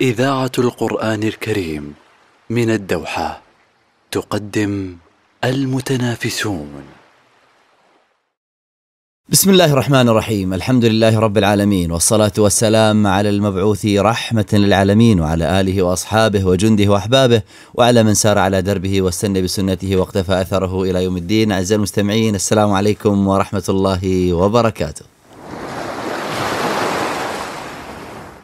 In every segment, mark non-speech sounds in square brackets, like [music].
إذاعة القرآن الكريم من الدوحة تقدم المتنافسون. بسم الله الرحمن الرحيم، الحمد لله رب العالمين والصلاة والسلام على المبعوث رحمة للعالمين وعلى آله وأصحابه وجنده وأحبابه وعلى من سار على دربه واستنى بسنته واقتفى أثره إلى يوم الدين، أعزائي المستمعين السلام عليكم ورحمة الله وبركاته.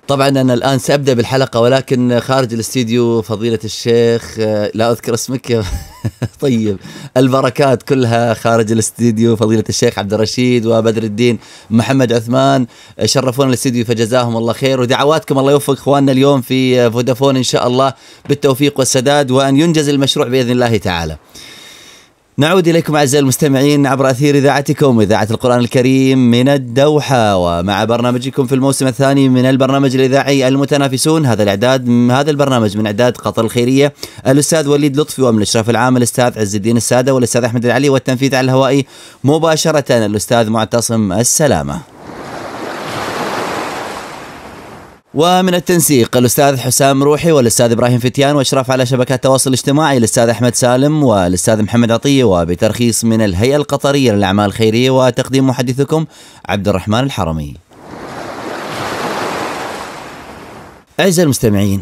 طبعا انا الان سابدا بالحلقه ولكن خارج الاستديو فضيله الشيخ آه، لا اذكر اسمك [laughs] طيب البركات كلها خارج الاستديو فضيله الشيخ عبد الرشيد وبدر الدين محمد عثمان شرفونا الاستديو فجزاهم الله خير ودعواتكم الله يوفق اخواننا اليوم في فودافون ان شاء الله بالتوفيق والسداد وان ينجز المشروع باذن الله تعالى. نعود إليكم أعزائي المستمعين عبر أثير إذاعتكم إذاعة القرآن الكريم من الدوحة ومع برنامجكم في الموسم الثاني من البرنامج الإذاعي المتنافسون هذا الإعداد هذا البرنامج من إعداد قطر الخيرية الأستاذ وليد لطفي ومن الإشراف العام الأستاذ عز الدين السادة والأستاذ أحمد العلي والتنفيذ على الهوائي مباشرة الأستاذ معتصم السلامة ومن التنسيق الأستاذ حسام روحي والأستاذ إبراهيم فتيان وإشراف على شبكات التواصل الاجتماعي الأستاذ أحمد سالم والأستاذ محمد عطية وبترخيص من الهيئة القطرية للأعمال الخيرية وتقديم محدثكم عبد الرحمن الحرمي أعزائي المستمعين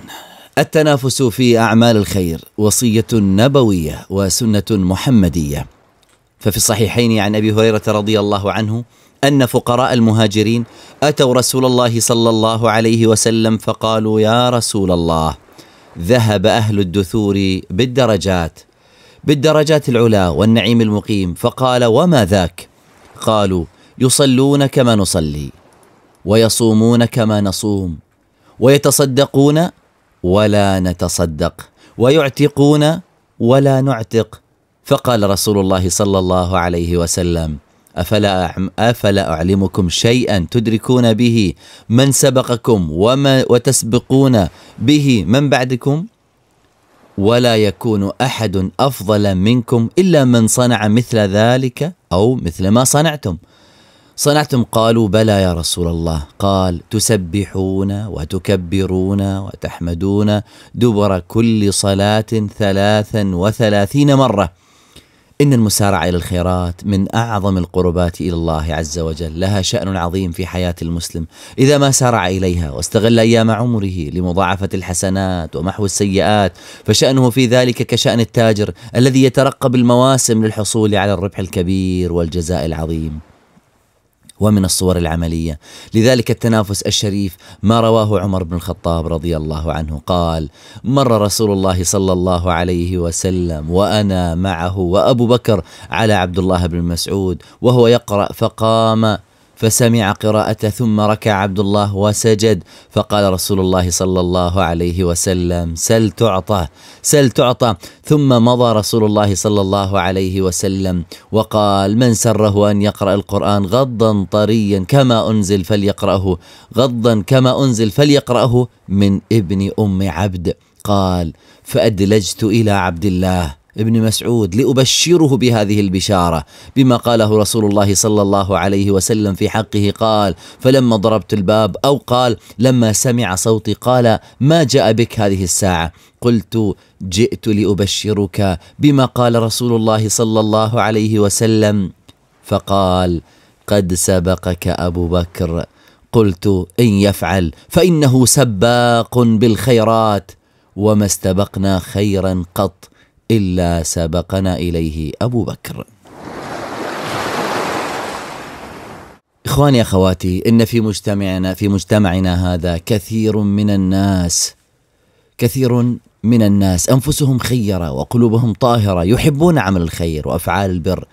التنافس في أعمال الخير وصية نبوية وسنة محمدية ففي الصحيحين عن أبي هريرة رضي الله عنه أن فقراء المهاجرين أتوا رسول الله صلى الله عليه وسلم فقالوا يا رسول الله ذهب أهل الدثور بالدرجات بالدرجات العلا والنعيم المقيم فقال وما ذاك قالوا يصلون كما نصلي ويصومون كما نصوم ويتصدقون ولا نتصدق ويعتقون ولا نعتق فقال رسول الله صلى الله عليه وسلم أفلا أفلا أعلمكم شيئا تدركون به من سبقكم وما وتسبقون به من بعدكم ولا يكون أحد أفضل منكم إلا من صنع مثل ذلك أو مثل ما صنعتم صنعتم قالوا بلى يا رسول الله قال تسبحون وتكبرون وتحمدون دبر كل صلاة ثلاثا وثلاثين مرة إن المسارعة إلى الخيرات من أعظم القربات إلى الله عز وجل لها شأن عظيم في حياة المسلم إذا ما سارع إليها واستغل أيام عمره لمضاعفة الحسنات ومحو السيئات فشأنه في ذلك كشأن التاجر الذي يترقب المواسم للحصول على الربح الكبير والجزاء العظيم ومن الصور العملية لذلك التنافس الشريف ما رواه عمر بن الخطاب رضي الله عنه قال مر رسول الله صلى الله عليه وسلم وأنا معه وأبو بكر على عبد الله بن مسعود وهو يقرأ فقام فسمع قراءة ثم ركع عبد الله وسجد فقال رسول الله صلى الله عليه وسلم سل تعطى سل تعطى ثم مضى رسول الله صلى الله عليه وسلم وقال من سره أن يقرأ القرآن غضا طريا كما أنزل فليقرأه غضا كما أنزل فليقرأه من ابن أم عبد قال فأدلجت إلى عبد الله ابن مسعود لأبشره بهذه البشارة بما قاله رسول الله صلى الله عليه وسلم في حقه قال فلما ضربت الباب أو قال لما سمع صوتي قال ما جاء بك هذه الساعة قلت جئت لأبشرك بما قال رسول الله صلى الله عليه وسلم فقال قد سبقك أبو بكر قلت إن يفعل فإنه سباق بالخيرات وما استبقنا خيرا قط إلا سبقنا إليه أبو بكر إخواني أخواتي إن في مجتمعنا في مجتمعنا هذا كثير من الناس كثير من الناس أنفسهم خيرة وقلوبهم طاهرة يحبون عمل الخير وأفعال البر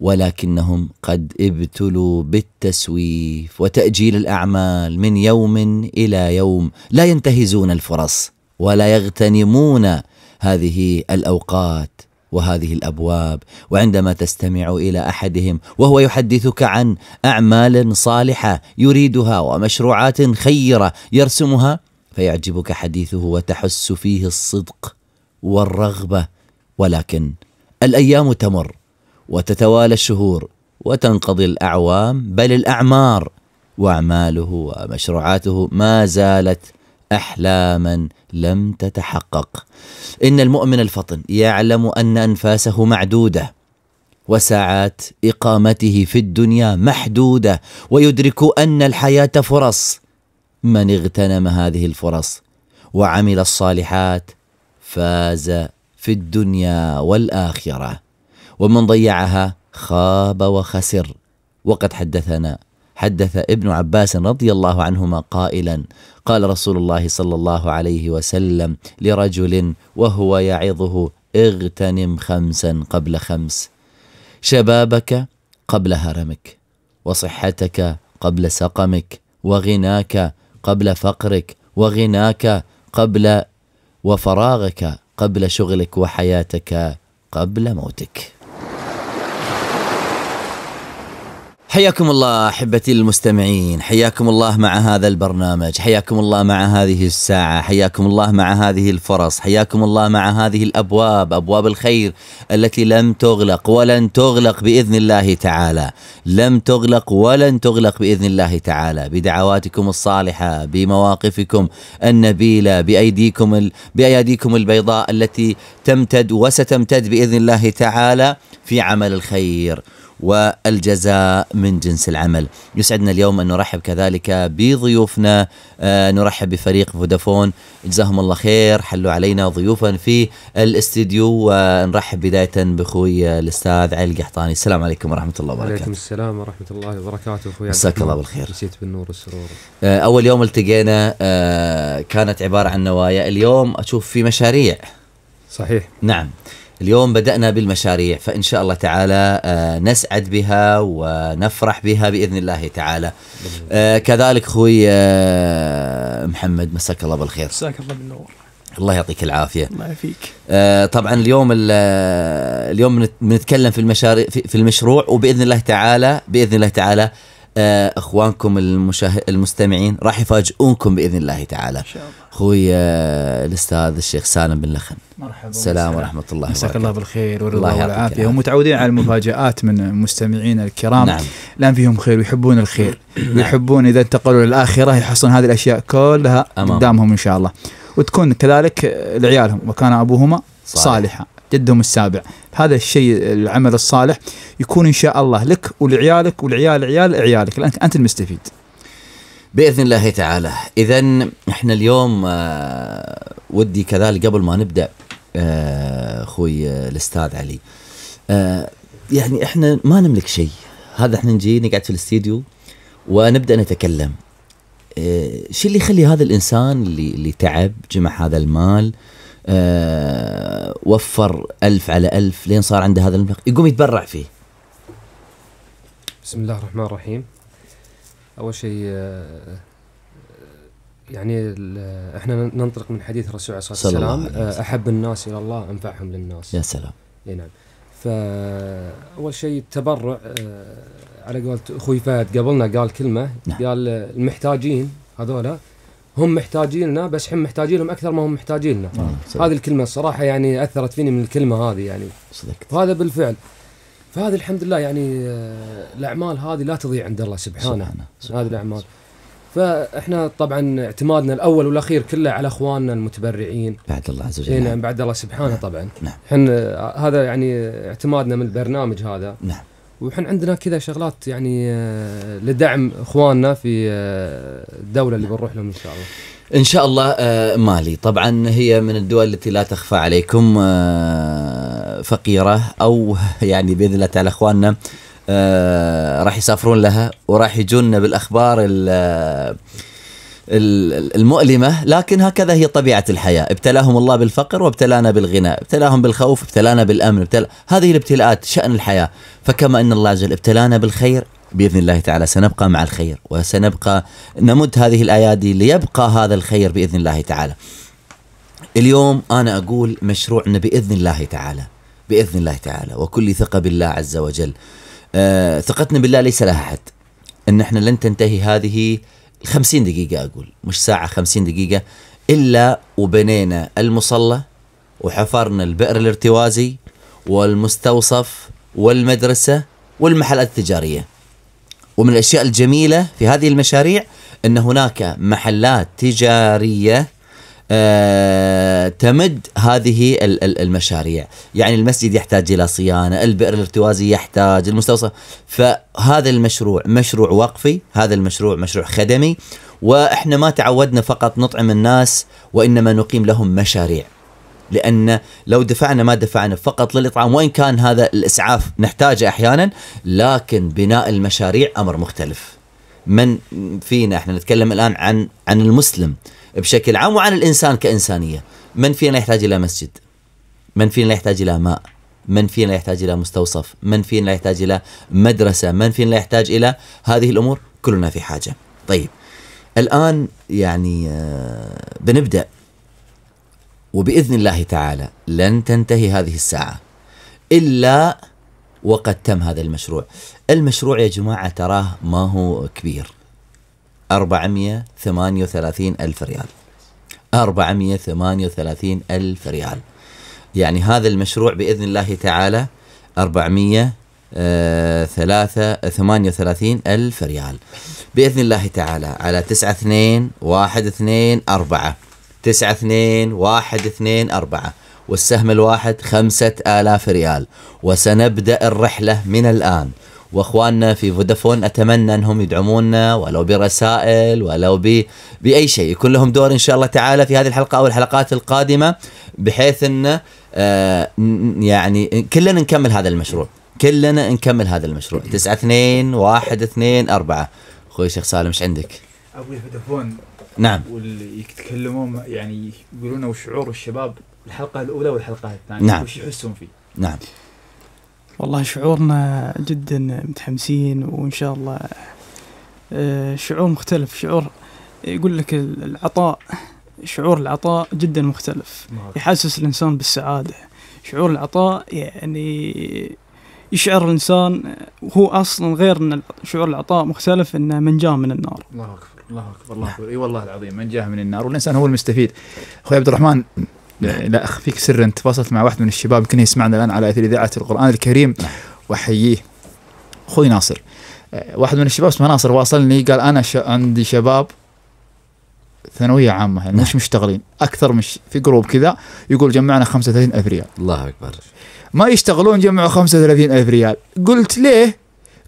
ولكنهم قد ابتلوا بالتسويف وتأجيل الأعمال من يوم إلى يوم لا ينتهزون الفرص ولا يغتنمون هذه الاوقات وهذه الابواب وعندما تستمع الى احدهم وهو يحدثك عن اعمال صالحه يريدها ومشروعات خيره يرسمها فيعجبك حديثه وتحس فيه الصدق والرغبه ولكن الايام تمر وتتوالى الشهور وتنقضي الاعوام بل الاعمار واعماله ومشروعاته ما زالت احلاما لم تتحقق ان المؤمن الفطن يعلم ان انفاسه معدوده وساعات اقامته في الدنيا محدوده ويدرك ان الحياه فرص من اغتنم هذه الفرص وعمل الصالحات فاز في الدنيا والاخره ومن ضيعها خاب وخسر وقد حدثنا حدث ابن عباس رضي الله عنهما قائلا قال رسول الله صلى الله عليه وسلم لرجل وهو يعظه اغتنم خمسا قبل خمس شبابك قبل هرمك وصحتك قبل سقمك وغناك قبل فقرك وغناك قبل وفراغك قبل شغلك وحياتك قبل موتك حياكم الله احبتي المستمعين، حياكم الله مع هذا البرنامج، حياكم الله مع هذه الساعه، حياكم الله مع هذه الفرص، حياكم الله مع هذه الابواب، ابواب الخير التي لم تغلق ولن تغلق باذن الله تعالى، لم تغلق ولن تغلق باذن الله تعالى، بدعواتكم الصالحه، بمواقفكم النبيله، بايديكم ال... باياديكم البيضاء التي تمتد وستمتد باذن الله تعالى في عمل الخير. والجزاء من جنس العمل يسعدنا اليوم أن نرحب كذلك بضيوفنا آه، نرحب بفريق فودافون جزاهم الله خير حلوا علينا ضيوفا في الاستديو ونرحب بداية بأخوي آه، الأستاذ علي القحطاني السلام عليكم ورحمة الله وبركاته عليكم السلام ورحمة الله وبركاته أخوي مساك الله بالخير نسيت بالنور والسرور آه، أول يوم التقينا كانت عبارة عن نوايا اليوم أشوف في مشاريع صحيح نعم اليوم بدأنا بالمشاريع فإن شاء الله تعالى آه، نسعد بها ونفرح بها بإذن الله تعالى آه، كذلك أخوي آه، محمد مساك الله بالخير مساك الله بالنور الله يعطيك العافيه الله يعافيك آه طبعا اليوم اليوم بنتكلم في المشاريع في المشروع وباذن الله تعالى باذن الله تعالى آه، اخوانكم المشاهد المستمعين راح يفاجئونكم باذن الله تعالى اخوي آه، الاستاذ الشيخ سالم بن لخن مرحبا السلام ورحمه الله مساك الله بالخير الله والعافيه ومتعودين على المفاجات من مستمعينا الكرام نعم. لان فيهم خير ويحبون الخير نعم. ويحبون اذا انتقلوا للاخره يحصلون هذه الاشياء كلها أمام. قدامهم ان شاء الله وتكون كذلك لعيالهم وكان ابوهما صالحا جدهم السابع هذا الشيء العمل الصالح يكون إن شاء الله لك ولعيالك ولعيال عيال عيالك لأنك أنت المستفيد باذن الله تعالى اذا احنا اليوم آه ودي كذلك قبل ما نبدا آه، اخوي آه الاستاذ علي آه، يعني احنا ما نملك شيء هذا احنا نجي نقعد في الاستديو ونبدا نتكلم آه، شو اللي يخلي هذا الانسان اللي اللي تعب جمع هذا المال آه، وفر ألف على ألف لين صار عنده هذا المبلغ يقوم يتبرع فيه بسم الله الرحمن الرحيم أول شيء آه، آه، يعني احنا ننطلق من حديث الرسول عليه الصلاه والسلام وسلم احب الناس الى الله انفعهم للناس يا سلام اي نعم فاول شيء التبرع على قولت اخوي فهد قبلنا قال كلمه نعم. قال المحتاجين هذولا هم محتاجيننا بس احنا محتاجينهم اكثر ما هم محتاجيننا آه هذه الكلمه الصراحه يعني اثرت فيني من الكلمه هذه يعني صدقت وهذا بالفعل فهذه الحمد لله يعني آه، الاعمال هذه لا تضيع عند الله سبحانه, سبحانه. سبحانه. هذه الاعمال فاحنا طبعا اعتمادنا الاول والاخير كله على اخواننا المتبرعين بعد الله عز وجل إيه، نعم بعد الله سبحانه نعم. طبعا نعم احنا آه، هذا يعني اعتمادنا من البرنامج هذا نعم وحن عندنا كذا شغلات يعني آه، لدعم اخواننا في آه، الدوله اللي بنروح لهم ان شاء الله ان شاء الله آه، مالي طبعا هي من الدول التي لا تخفى عليكم فقيره او [laughs] يعني باذن الله تعالى اخواننا راح يسافرون لها وراح يجونا بالاخبار المؤلمة لكن هكذا هي طبيعة الحياة ابتلاهم الله بالفقر وابتلانا بالغنى ابتلاهم بالخوف ابتلانا بالأمن ابتلا... هذه الابتلاءات شأن الحياة فكما أن الله جل ابتلانا بالخير بإذن الله تعالى سنبقى مع الخير وسنبقى نمد هذه الأيادي ليبقى هذا الخير بإذن الله تعالى اليوم أنا أقول مشروعنا بإذن الله تعالى بإذن الله تعالى وكل ثقة بالله عز وجل آه ثقتنا بالله ليس لها حد أن احنا لن تنتهي هذه خمسين دقيقة أقول مش ساعة خمسين دقيقة إلا وبنينا المصلى وحفرنا البئر الارتوازي والمستوصف والمدرسة والمحلات التجارية ومن الأشياء الجميلة في هذه المشاريع أن هناك محلات تجارية آه، تمد هذه المشاريع يعني المسجد يحتاج إلى صيانة البئر الارتوازي يحتاج المستوصف فهذا المشروع مشروع وقفي هذا المشروع مشروع خدمي وإحنا ما تعودنا فقط نطعم الناس وإنما نقيم لهم مشاريع لأن لو دفعنا ما دفعنا فقط للإطعام وإن كان هذا الإسعاف نحتاجه أحيانا لكن بناء المشاريع أمر مختلف من فينا احنا نتكلم الآن عن عن المسلم بشكل عام وعن الانسان كانسانيه من فينا يحتاج الى مسجد من فينا يحتاج الى ماء من فينا يحتاج الى مستوصف من فينا يحتاج الى مدرسه من فينا يحتاج الى هذه الامور كلنا في حاجه طيب الان يعني آه، بنبدا وباذن الله تعالى لن تنتهي هذه الساعه الا وقد تم هذا المشروع المشروع يا جماعه تراه ما هو كبير 438 ألف ريال 438 ألف ريال يعني هذا المشروع بإذن الله تعالى 438 ألف ريال بإذن الله تعالى على 9 2 1 2 4 9 2 1 2 4 والسهم الواحد 5000 ريال وسنبدأ الرحلة من الآن واخواننا في فودافون اتمنى انهم يدعمونا ولو برسائل ولو ب... باي شيء يكون لهم دور ان شاء الله تعالى في هذه الحلقه او الحلقات القادمه بحيث ان آه يعني كلنا نكمل هذا المشروع كلنا نكمل هذا المشروع 9 2 1 2 4 اخوي شيخ سالم ايش عندك؟ ابوي فودافون نعم واللي يتكلمون يعني يقولون وشعور الشباب الحلقه الاولى والحلقه الثانيه نعم وش يحسون فيه؟ نعم والله شعورنا جدا متحمسين وإن شاء الله آه، شعور مختلف شعور يقول لك العطاء شعور العطاء جدا مختلف نعم. يحسس الإنسان بالسعادة شعور العطاء يعني يشعر الإنسان وهو أصلا غير أن شعور العطاء مختلف أنه من جاء من النار الله أكبر الله أكبر الله أكبر إي والله العظيم من جاء من النار والإنسان هو المستفيد أخوي عبد الرحمن لا اخفيك سرا تواصلت مع واحد من الشباب يمكن يسمعنا الان على اثير اذاعه القران الكريم نعم. واحييه اخوي ناصر واحد من الشباب اسمه ناصر واصلني قال انا ش... عندي شباب ثانوية عامة يعني مش نعم. مشتغلين أكثر مش في جروب كذا يقول جمعنا 35 ألف ريال الله أكبر ما يشتغلون جمعوا 35 ألف ريال قلت ليه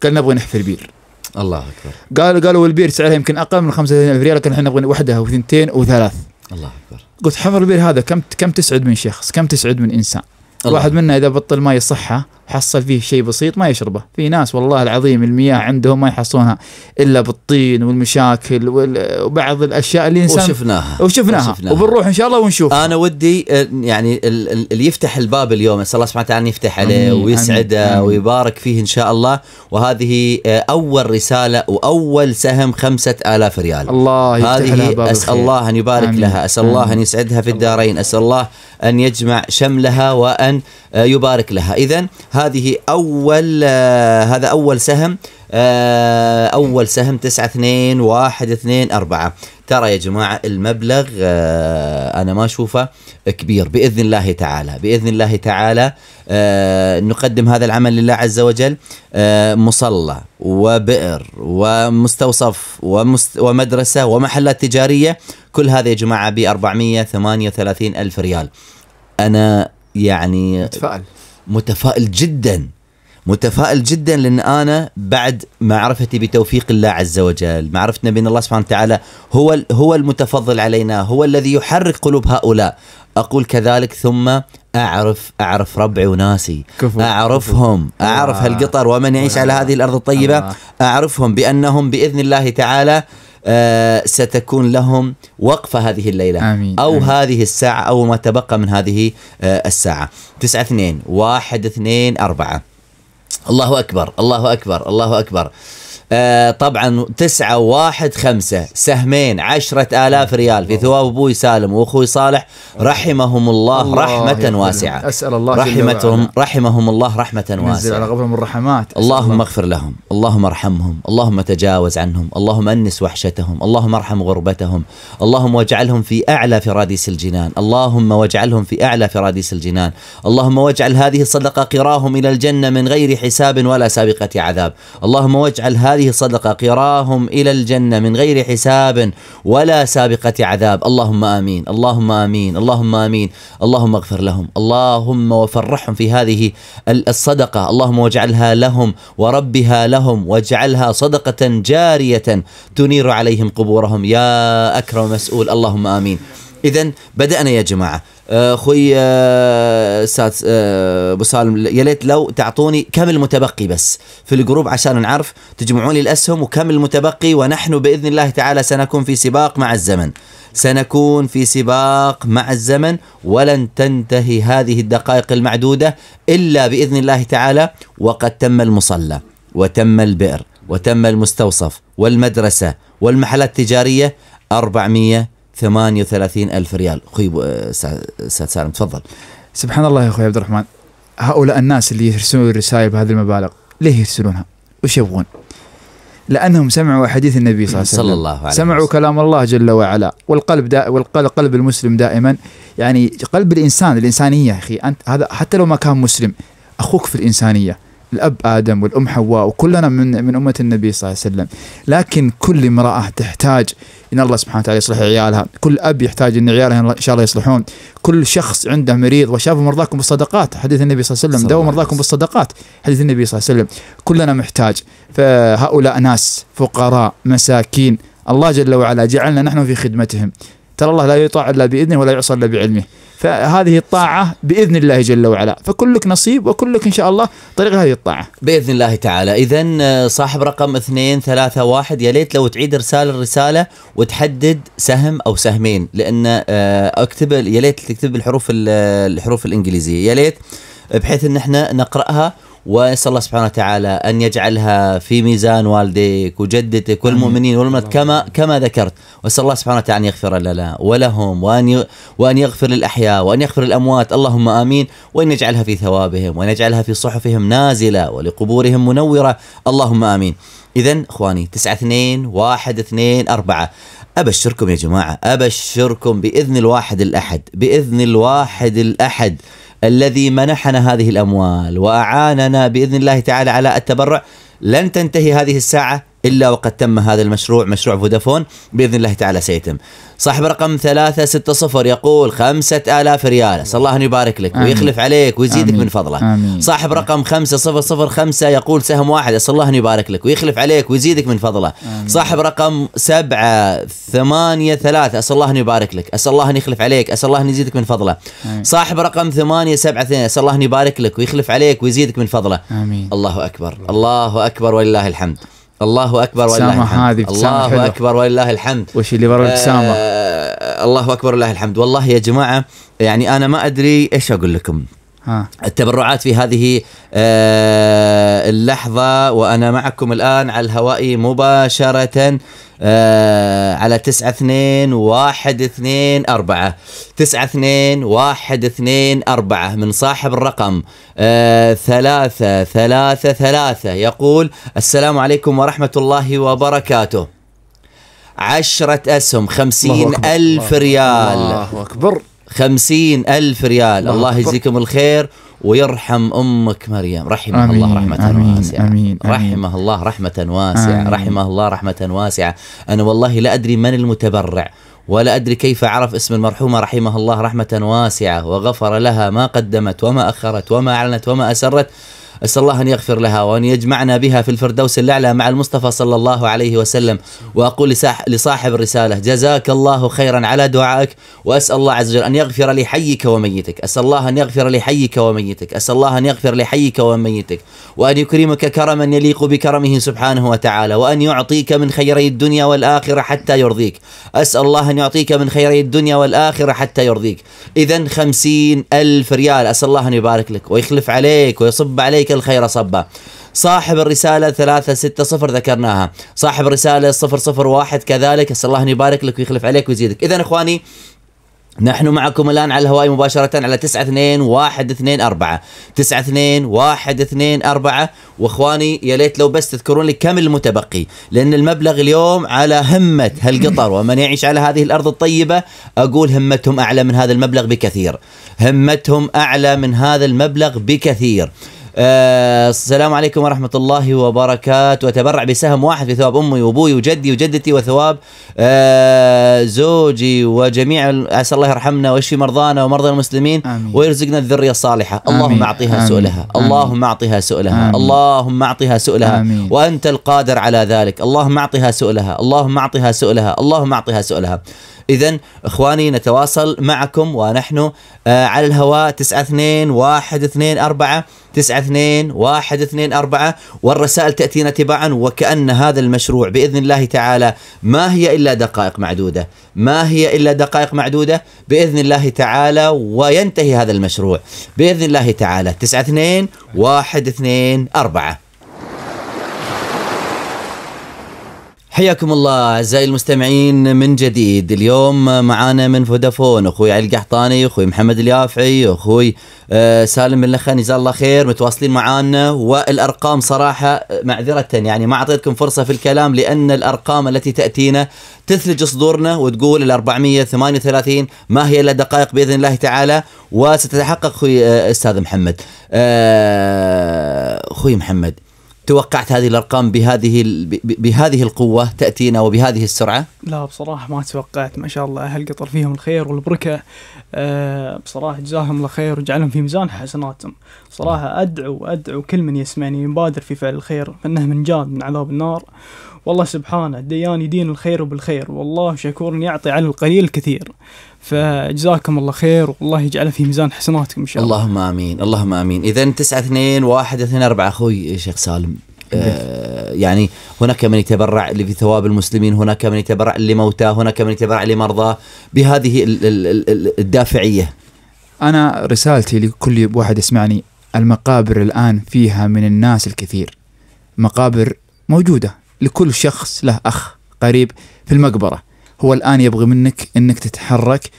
قال نبغى نحفر بير الله أكبر قال قالوا البير سعرها يمكن أقل من 35 ألف ريال لكن احنا نبغى وحدها وثنتين وثلاث الله أكبر قلت حفر البير هذا كم كم تسعد من شخص كم تسعد من انسان الله. الواحد منا اذا بطل ماي صحه حصل فيه شيء بسيط ما يشربه في ناس والله العظيم المياه عندهم ما يحصلونها الا بالطين والمشاكل وبعض الاشياء اللي انسان وشفناها وشفناها, وشفناها. وبنروح ان شاء الله ونشوف انا ودي آه، يعني اللي يفتح الباب اليوم اسال الله سبحانه وتعالى يفتح عليه ويسعده ويبارك فيه ان شاء الله وهذه آه، اول رساله واول سهم خمسة آلاف ريال الله يفتح هذه لها باب اسال الله ان يبارك لها اسال الله ان يسعدها في الدارين اسال الله ان يجمع شملها وان آه، يبارك لها اذا هذه اول آه، هذا اول سهم آه، اول سهم 9 2 1 2 4 ترى يا جماعه المبلغ آه، انا ما اشوفه كبير باذن الله تعالى باذن الله تعالى نقدم هذا العمل لله عز وجل مصلى وبئر ومستوصف ومدرسه ومحلات تجاريه كل هذا يا جماعه ب 438 الف ريال انا يعني متفائل متفائل جدا متفائل جدا لان انا بعد معرفتي بتوفيق الله عز وجل، معرفتنا بان الله سبحانه وتعالى هو هو المتفضل علينا، هو الذي يحرك قلوب هؤلاء، اقول كذلك ثم اعرف اعرف ربعي وناسي كفو اعرفهم اعرف هالقطر ومن يعيش على هذه الارض الطيبه اعرفهم بانهم باذن الله تعالى آه، ستكون لهم وقفة هذه الليلة آمين. أو آمين. هذه الساعة أو ما تبقى من هذه آه، الساعة تسعة اثنين واحد اثنين أربعة الله أكبر الله أكبر الله أكبر آه طبعا تسعة واحد خمسة سهمين عشرة آلاف ريال في ثواب أبوي سالم وأخوي صالح رحمهم الله, الله رحمة واسعة أسأل الله رحمتهم رحمهم الله رحمة واسعة على قبلهم الرحمات اللهم اغفر لهم اللهم ارحمهم اللهم تجاوز عنهم اللهم أنس وحشتهم اللهم ارحم غربتهم اللهم واجعلهم في أعلى فراديس الجنان اللهم واجعلهم في أعلى فراديس الجنان اللهم واجعل هذه الصدقة قراهم إلى الجنة من غير حساب ولا سابقة عذاب اللهم واجعل هذه هذه الصدقة قراهم إلى الجنة من غير حساب ولا سابقة عذاب اللهم آمين اللهم آمين اللهم آمين اللهم اغفر لهم اللهم وفرحهم في هذه الصدقة اللهم واجعلها لهم وربها لهم واجعلها صدقة جارية تنير عليهم قبورهم يا أكرم مسؤول اللهم آمين اذا بدانا يا جماعه أه، اخوي أه، استاذ أه، ابو سالم يا ليت لو تعطوني كم المتبقي بس في الجروب عشان نعرف تجمعون لي الاسهم وكم المتبقي ونحن باذن الله تعالى سنكون في سباق مع الزمن سنكون في سباق مع الزمن ولن تنتهي هذه الدقائق المعدوده الا باذن الله تعالى وقد تم المصلى وتم البئر وتم المستوصف والمدرسه والمحلات التجاريه 400 38 ألف ريال أخوي أه، أستاذ سالم تفضل سبحان الله يا أخوي عبد الرحمن هؤلاء الناس اللي يرسلون الرسائل بهذه المبالغ ليه يرسلونها؟ وش يبغون؟ لانهم سمعوا حديث النبي صلى الله عليه وسلم صلى الله عليه وسلم. سمعوا كلام الله جل وعلا والقلب دا والقلب قلب المسلم دائما يعني قلب الانسان الانسانيه اخي انت هذا حتى لو ما كان مسلم اخوك في الانسانيه الاب ادم والام حواء وكلنا من من امه النبي صلى الله عليه وسلم لكن كل امراه تحتاج ان الله سبحانه وتعالى يصلح عيالها، كل اب يحتاج ان عياله ان شاء الله يصلحون، كل شخص عنده مريض وشاف مرضاكم بالصدقات، حديث النبي صلى الله عليه وسلم، داوا مرضاكم بالصدقات، حديث النبي صلى الله عليه وسلم، كلنا محتاج، فهؤلاء ناس فقراء مساكين، الله جل وعلا جعلنا نحن في خدمتهم. ترى الله لا يطاع الا باذنه ولا يعصى الا بعلمه. فهذه الطاعة بإذن الله جل وعلا فكلك نصيب وكلك إن شاء الله طريق هذه الطاعة بإذن الله تعالى إذا آه، صاحب رقم 231 يا ليت لو تعيد إرسال الرسالة وتحدد سهم أو سهمين لأن آه، أكتب يا ليت تكتب الحروف آه، الحروف الإنجليزية يا ليت بحيث أن احنا نقرأها واسال الله سبحانه وتعالى ان يجعلها في ميزان والديك وجدتك والمؤمنين والمؤمنات كما كما ذكرت واسال الله سبحانه وتعالى ان يغفر لنا ولهم وان وان يغفر للاحياء وان يغفر الاموات اللهم امين وان يجعلها في ثوابهم وان يجعلها في صحفهم نازله ولقبورهم منوره اللهم امين اذا اخواني 9 2 1 2 4 ابشركم يا جماعه ابشركم باذن الواحد الاحد باذن الواحد الاحد الذي منحنا هذه الاموال واعاننا باذن الله تعالى على التبرع لن تنتهي هذه الساعه الا وقد تم هذا المشروع مشروع فودافون باذن الله تعالى سيتم. صاحب رقم 360 يقول 5000 ريال، اسال الله ان يبارك لك آمين. ويخلف عليك ويزيدك آمين. من فضله. آمين. صاحب رقم 5005 يقول سهم واحد، اسال الله ان يبارك لك ويخلف عليك ويزيدك من فضله. آمين. صاحب رقم 783 اسال الله ان يبارك لك، اسال الله ان يخلف عليك، اسال الله ان يزيدك من فضله. آمين. صاحب رقم 872 اسال الله ان يبارك لك ويخلف عليك ويزيدك من فضله. آمين. الله اكبر، الله اكبر ولله الحمد. الله اكبر ولله الحمد هذه الله حلو. اكبر ولله الحمد وش اللي برا الابتسامه آه الله اكبر ولله الحمد والله يا جماعه يعني انا ما ادري ايش اقول لكم ها. التبرعات في هذه آه، اللحظة وأنا معكم الآن على الهواء مباشرة آه، على تسعة اثنين واحد اثنين أربعة تسعة اثنين واحد اثنين أربعة من صاحب الرقم آه، ثلاثة ثلاثة ثلاثة يقول السلام عليكم ورحمة الله وبركاته عشرة أسهم خمسين الله ألف ريال الله أكبر خمسين ألف ريال الله, يجزيكم الخير ويرحم أمك مريم رحمه آمين الله رحمة آمين واسعة آمين رحمه الله رحمة واسعة آمين رحمه الله رحمة واسعة أنا والله لا أدري من المتبرع ولا أدري كيف عرف اسم المرحومة رحمه الله رحمة واسعة وغفر لها ما قدمت وما أخرت وما أعلنت وما أسرت أسأل الله أن يغفر لها وأن يجمعنا بها في الفردوس الأعلى مع المصطفى صلى الله عليه وسلم وأقول لصاحب الرسالة جزاك الله خيرا على دعائك وأسأل الله عز وجل أن يغفر لحيك وميتك أسأل الله أن يغفر لحيك وميتك أسأل الله أن يغفر لحيك وميتك وأن يكرمك كرما يليق بكرمه سبحانه وتعالى وأن يعطيك من خيري الدنيا والآخرة حتى يرضيك أسأل الله أن يعطيك من خيري الدنيا والآخرة حتى يرضيك إذا خمسين ألف ريال أسأل الله أن يبارك لك ويخلف عليك ويصب عليك الخير صبا صاحب الرسالة 360 ذكرناها صاحب الرسالة 001 كذلك أسأل الله أن يبارك لك ويخلف عليك ويزيدك إذا إخواني نحن معكم الآن على الهواء مباشرة على اثنين أربعة وإخواني يا ليت لو بس تذكرون لي كم المتبقي لأن المبلغ اليوم على همة هالقطر [coughs] ومن يعيش على هذه الأرض الطيبة أقول همتهم أعلى من هذا المبلغ بكثير همتهم أعلى من هذا المبلغ بكثير آه، السلام عليكم ورحمة الله وبركاته وتبرع بسهم واحد في ثواب أمي وأبوي وجدي وجدتي وثواب آه زوجي وجميع عسى الله يرحمنا ويشفي مرضانا ومرضى المسلمين آمين. ويرزقنا الذرية الصالحة آمين. اللهم أعطيها سؤلها آمين. اللهم أعطيها سؤلها آمين. اللهم أعطيها سؤلها آمين. وأنت القادر على ذلك اللهم أعطيها سؤلها اللهم أعطيها سؤلها اللهم أعطيها سؤلها اذا اخواني نتواصل معكم ونحن آه، على الهواء 92124 92124 والرسائل تاتينا تباعا وكان هذا المشروع باذن الله تعالى ما هي الا دقائق معدوده ما هي الا دقائق معدوده باذن الله تعالى وينتهي هذا المشروع باذن الله تعالى 92124 حياكم الله اعزائي المستمعين من جديد اليوم معانا من فودافون اخوي علي القحطاني اخوي محمد اليافعي اخوي آه، سالم بن جزاه الله خير متواصلين معانا والارقام صراحه آه، معذره يعني ما اعطيتكم فرصه في الكلام لان الارقام التي تاتينا تثلج صدورنا وتقول ال 438 ما هي الا دقائق باذن الله تعالى وستتحقق اخوي آه، استاذ محمد اخوي محمد توقعت هذه الارقام بهذه بهذه القوه تاتينا وبهذه السرعه؟ لا بصراحه ما توقعت ما شاء الله اهل قطر فيهم الخير والبركه أه بصراحه جزاهم الله خير وجعلهم في ميزان حسناتهم صراحه ادعو ادعو كل من يسمعني يبادر في فعل الخير فانه من جاد من عذاب النار والله سبحانه دياني يدين الخير بالخير والله شكور يعطي على القليل الكثير فجزاكم الله خير والله يجعله في ميزان حسناتكم ان شاء الله اللهم امين اللهم امين اذا 9 2 1 2 4 اخوي شيخ سالم إيه. آه، يعني هناك من يتبرع في ثواب المسلمين هناك من يتبرع لموتى هناك من يتبرع لمرضى بهذه الدافعية أنا رسالتي لكل واحد يسمعني المقابر الآن فيها من الناس الكثير مقابر موجودة لكل شخص له أخ قريب في المقبرة هو الآن يبغي منك أنك تتحرك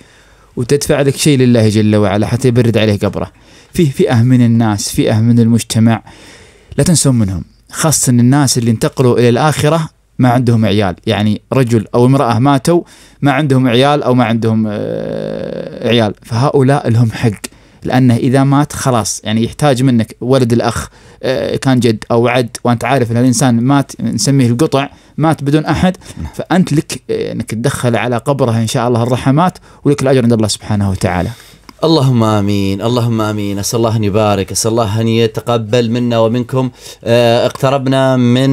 وتدفع لك شيء لله جل وعلا حتى يبرد عليه قبره فيه فئة من الناس فئة من المجتمع لا تنسون منهم خاصة الناس اللي انتقلوا إلى الآخرة ما عندهم عيال يعني رجل أو امرأة ماتوا ما عندهم عيال أو ما عندهم آه، عيال فهؤلاء لهم حق لانه اذا مات خلاص يعني يحتاج منك ولد الاخ آه، كان جد او عد وانت عارف ان الانسان مات نسميه القطع مات بدون احد نعم. فانت لك آه، انك تدخل على قبره ان شاء الله الرحمات ولك الاجر عند الله سبحانه وتعالى. اللهم امين اللهم امين اسال الله ان يبارك اسال الله ان يتقبل منا ومنكم آه، اقتربنا من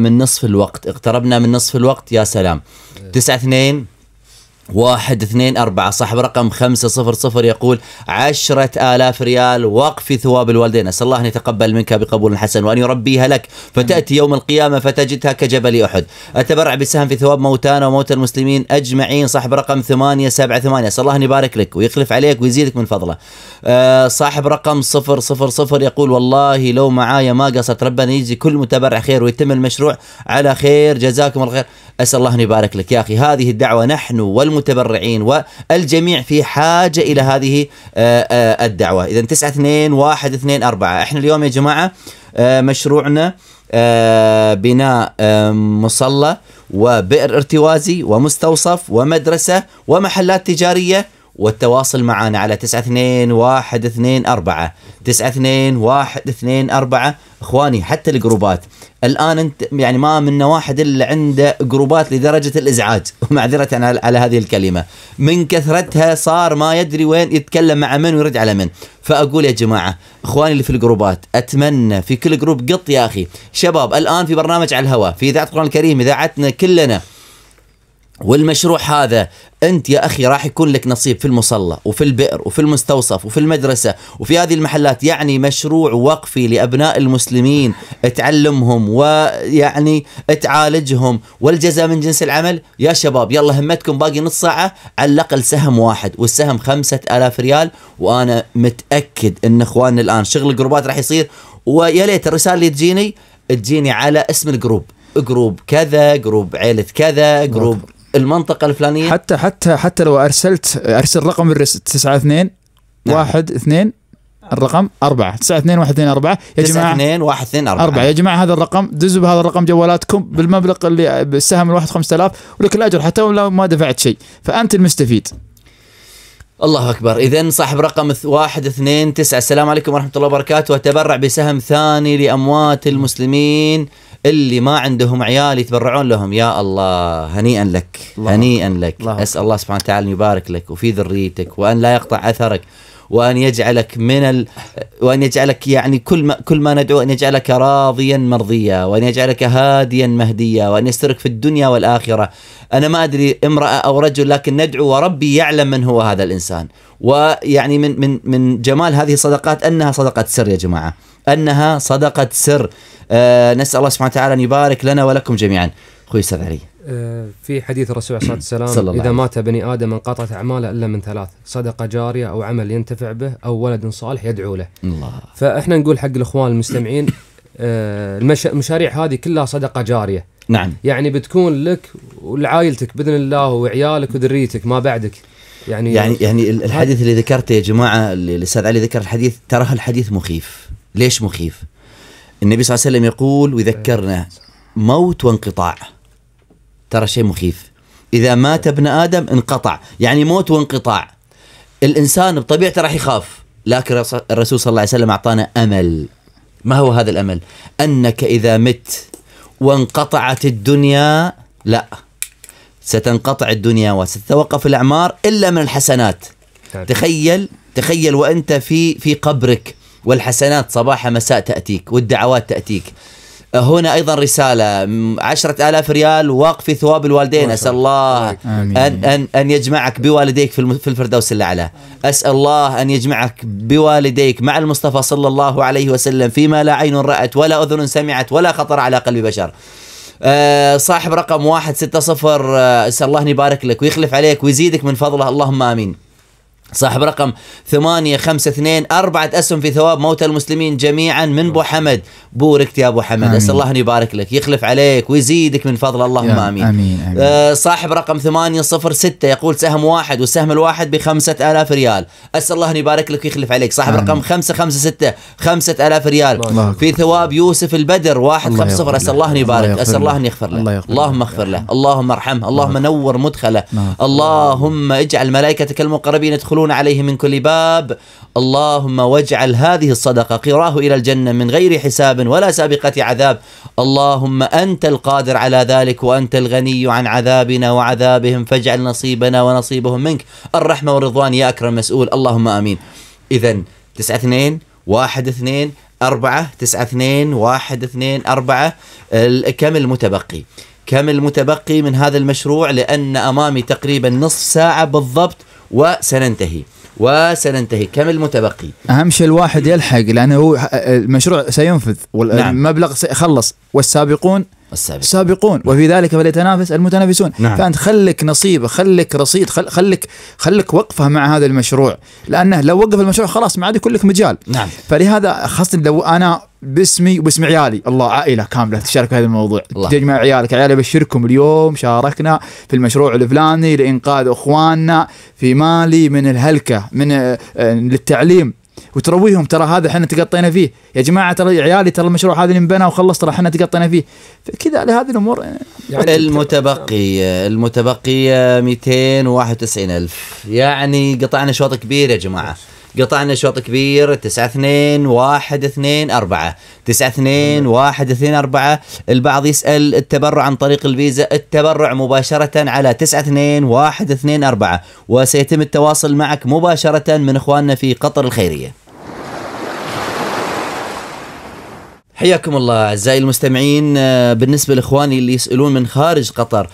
من نصف الوقت اقتربنا من نصف الوقت يا سلام 9 2 واحد اثنين أربعة صاحب رقم خمسة صفر صفر يقول عشرة آلاف ريال وقف ثواب الوالدين أسأل الله أن يتقبل منك بقبول حسن وأن يربيها لك فتأتي يوم القيامة فتجدها كجبل أحد أتبرع بسهم في ثواب موتانا وموتى المسلمين أجمعين صاحب رقم ثمانية سبعة ثمانية أسأل الله أن يبارك لك ويخلف عليك ويزيدك من فضله أه صاحب رقم صفر صفر صفر يقول والله لو معايا ما قصت ربنا يجزي كل متبرع خير ويتم المشروع على خير جزاكم الله خير أسأل الله أن يبارك لك يا أخي هذه الدعوة نحن والمتبرعين والجميع في حاجة إلى هذه آه، آه، الدعوة إذا 9 2 1 2 4 إحنا اليوم يا جماعة آه، مشروعنا بناء مصلى وبئر ارتوازي ومستوصف ومدرسة ومحلات تجارية والتواصل معنا على 92124 92124 اخواني حتى الجروبات الان انت يعني ما منا واحد الا عنده جروبات لدرجه الازعاج [laughs] على, على هذه الكلمه من كثرتها صار ما يدري وين يتكلم مع من ويرد على من فاقول يا جماعه اخواني اللي في الجروبات اتمنى في كل جروب قط يا اخي شباب الان في برنامج على الهواء في اذاعه القران الكريم اذاعتنا كلنا والمشروع هذا انت يا اخي راح يكون لك نصيب في المصلى وفي البئر وفي المستوصف وفي المدرسه وفي هذه المحلات يعني مشروع وقفي لابناء المسلمين تعلمهم ويعني تعالجهم والجزاء من جنس العمل يا شباب يلا همتكم باقي نص ساعه على الاقل سهم واحد والسهم خمسة ألاف ريال وانا متاكد ان اخواننا الان شغل الجروبات راح يصير ويا ليت الرساله اللي تجيني تجيني على اسم الجروب جروب كذا جروب عيلة كذا جروب المنطقه الفلانيه حتى حتى حتى لو ارسلت ارسل رقم الرسل 92 نعم. الرقم 4 9 4 يا جماعه 2 4 يا جماعه هذا الرقم دزوا بهذا الرقم جوالاتكم بالمبلغ اللي بالسهم الواحد 5000 ولك الاجر حتى لو ما دفعت شيء فانت المستفيد الله اكبر اذا صاحب رقم 129 السلام عليكم ورحمه الله وبركاته وتبرع بسهم ثاني لاموات المسلمين اللي ما عندهم عيال يتبرعون لهم يا الله هنيئا لك الله هنيئا لك الله اسال الله سبحانه وتعالى ان يبارك لك وفي ذريتك وان لا يقطع اثرك وان يجعلك من ال... وان يجعلك يعني كل ما كل ما ندعو ان يجعلك راضيا مرضيا وان يجعلك هاديا مهديا وان يسترك في الدنيا والاخره انا ما ادري امراه او رجل لكن ندعو وربي يعلم من هو هذا الانسان ويعني من من من جمال هذه الصدقات انها صدقه سر يا جماعه انها صدقه سر أه نسال الله سبحانه وتعالى ان يبارك لنا ولكم جميعا اخوي استاذ علي آه، في حديث الرسول عليه الصلاه والسلام اذا مات بني ادم انقطعت اعماله الا من ثلاث صدقه جاريه او عمل ينتفع به او ولد صالح يدعو له الله فاحنا نقول حق الاخوان المستمعين آه، المشاريع هذه كلها صدقه جاريه نعم يعني بتكون لك ولعائلتك باذن الله وعيالك وذريتك ما بعدك يعني يعني يعني الحديث اللي ذكرته يا جماعه الاستاذ علي ذكر الحديث ترى الحديث مخيف ليش مخيف النبي صلى الله عليه وسلم يقول ويذكرنا موت وانقطاع ترى شيء مخيف اذا مات ابن ادم انقطع يعني موت وانقطاع الانسان بطبيعته راح يخاف لكن الرسول صلى الله عليه وسلم اعطانا امل ما هو هذا الامل انك اذا مت وانقطعت الدنيا لا ستنقطع الدنيا وستتوقف الاعمار الا من الحسنات تخيل تخيل وانت في في قبرك والحسنات صباحا مساء تاتيك والدعوات تاتيك هنا ايضا رساله عشرة آلاف ريال وقف ثواب الوالدين اسال الله آمين. ان ان ان يجمعك بوالديك في الفردوس الاعلى اسال الله ان يجمعك بوالديك مع المصطفى صلى الله عليه وسلم فيما لا عين رات ولا اذن سمعت ولا خطر على قلب بشر أه صاحب رقم واحد ستة صفر آه، أسأل الله أن يبارك لك ويخلف عليك ويزيدك من فضله اللهم آمين صاحب رقم اثنين أربعة أسهم في ثواب موتى المسلمين جميعا من بو حمد بوركت يا أبو حمد أسأل الله أن يبارك لك يخلف عليك ويزيدك من فضل اللهم آمين, آمين. آمين. آه صاحب رقم 806 يقول سهم واحد والسهم الواحد ب 5000 ريال أسأل الله أن يبارك لك ويخلف عليك صاحب آمين. رقم خمسة 5000 ريال الله في ثواب يوسف البدر 150 أسأل الله أن يبارك أسأل الله أن يغفر له اللهم اغفر له اللهم ارحمه اللهم نور مدخله نعم. اللهم اجعل ملائكتك المقربين يدخلون يدخلون عليه من كل باب اللهم واجعل هذه الصدقة قراه إلى الجنة من غير حساب ولا سابقة عذاب اللهم أنت القادر على ذلك وأنت الغني عن عذابنا وعذابهم فاجعل نصيبنا ونصيبهم منك الرحمة والرضوان يا أكرم مسؤول اللهم آمين إذا تسعة اثنين واحد اثنين أربعة تسعة اثنين واحد اثنين أربعة كم المتبقي كم المتبقي من هذا المشروع لأن أمامي تقريبا نصف ساعة بالضبط وسننتهي وسننتهي كم المتبقي اهم شيء الواحد يلحق لانه هو آه، آه، المشروع سينفذ والمبلغ آه، نعم. والسابقون السابقون, السابقون وفي ذلك فليتنافس المتنافسون نعم. فانت خلك نصيبه خلك رصيد خل خلك خلك وقفه مع هذا المشروع لانه لو وقف المشروع خلاص ما عاد يكون لك مجال نعم. فلهذا خاصه لو انا باسمي وباسم عيالي الله عائله كامله تشارك في هذا الموضوع الله. تجمع عيالك عيالي ابشركم اليوم شاركنا في المشروع الفلاني لانقاذ اخواننا في مالي من الهلكه من آه، للتعليم وترويهم ترى هذا احنا تقطينا فيه يا جماعه ترى عيالي ترى المشروع هذا اللي انبنى وخلص ترى احنا تقطينا فيه كذا لهذه الامور يعني المتبقي المتبقي 291 الف يعني قطعنا شوط كبير يا جماعه قطعنا شوط كبير تسعة اثنين واحد اثنين أربعة تسعة اثنين واحد اثنين أربعة البعض يسال التبرع عن طريق الفيزا التبرع مباشره على تسعة اثنين واحد اثنين أربعة وسيتم التواصل معك مباشره من اخواننا في قطر الخيريه حياكم الله اعزائي المستمعين آه، بالنسبه لاخواني اللي يسالون من خارج قطر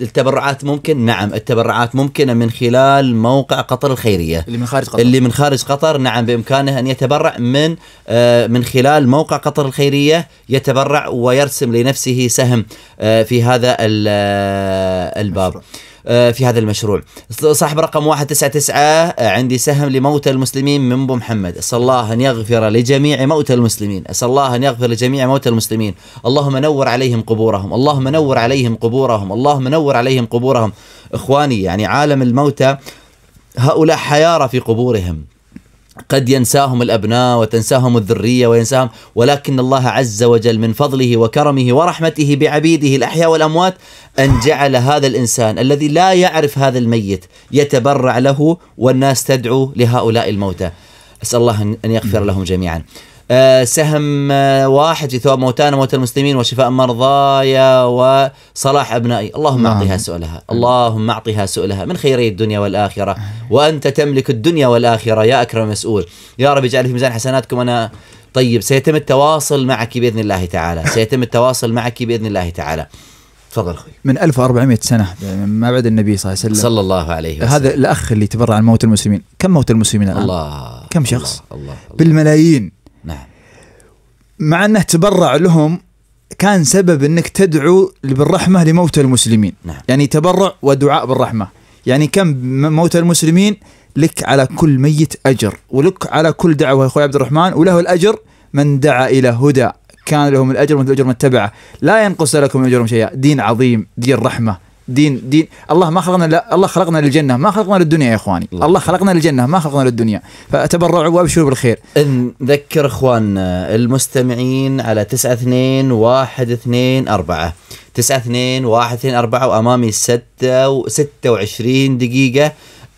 التبرعات ممكن نعم التبرعات ممكنه من خلال موقع قطر الخيريه اللي من خارج قطر اللي من خارج قطر نعم بامكانه ان يتبرع من آه، من خلال موقع قطر الخيريه يتبرع ويرسم لنفسه سهم آه، في هذا الباب مشروع. آه، في هذا المشروع صاحب رقم 199 آه، عندي سهم لموتى المسلمين من ابو محمد اسال الله ان يغفر لجميع موتى المسلمين اسال الله ان يغفر لجميع موتى المسلمين اللهم نور عليهم قبورهم اللهم نور عليهم قبورهم اللهم نور عليهم قبورهم اخواني يعني عالم الموتى هؤلاء حيارى في قبورهم قد ينساهم الابناء وتنساهم الذريه وينساهم ولكن الله عز وجل من فضله وكرمه ورحمته بعبيده الاحياء والاموات ان جعل هذا الانسان الذي لا يعرف هذا الميت يتبرع له والناس تدعو لهؤلاء الموتى. اسال الله ان يغفر لهم جميعا. آه، سهم آه، واحد في ثواب موتانا وموتى المسلمين وشفاء مرضايا وصلاح أبنائي اللهم نعم. أعطها سؤلها اللهم أعطها سؤلها من خيري الدنيا والآخرة وأنت تملك الدنيا والآخرة يا أكرم المسؤول يا رب اجعل في ميزان حسناتكم أنا طيب سيتم التواصل معك بإذن الله تعالى سيتم التواصل معك بإذن الله تعالى تفضل اخوي من 1400 سنه ما بعد النبي صلى الله عليه وسلم صلى الله عليه وسلم هذا الاخ اللي تبرع عن موت المسلمين كم موت المسلمين الان الله كم شخص الله, الله, الله بالملايين مع انه تبرع لهم كان سبب انك تدعو بالرحمه لموتى المسلمين نعم. يعني تبرع ودعاء بالرحمه يعني كم موتى المسلمين لك على كل ميت اجر ولك على كل دعوه يا اخوي عبد الرحمن وله الاجر من دعا الى هدى كان لهم الاجر مثل اجر من تبعه لا ينقص لكم من اجرهم شيئا دين عظيم دين رحمه دين دين الله ما خلقنا لا الله خلقنا للجنه ما خلقنا للدنيا يا اخواني الله, الله خلقنا للجنه ما خلقنا للدنيا فتبرعوا وابشروا بالخير نذكر اخواننا المستمعين على 92124 92124 وامامي 26 دقيقه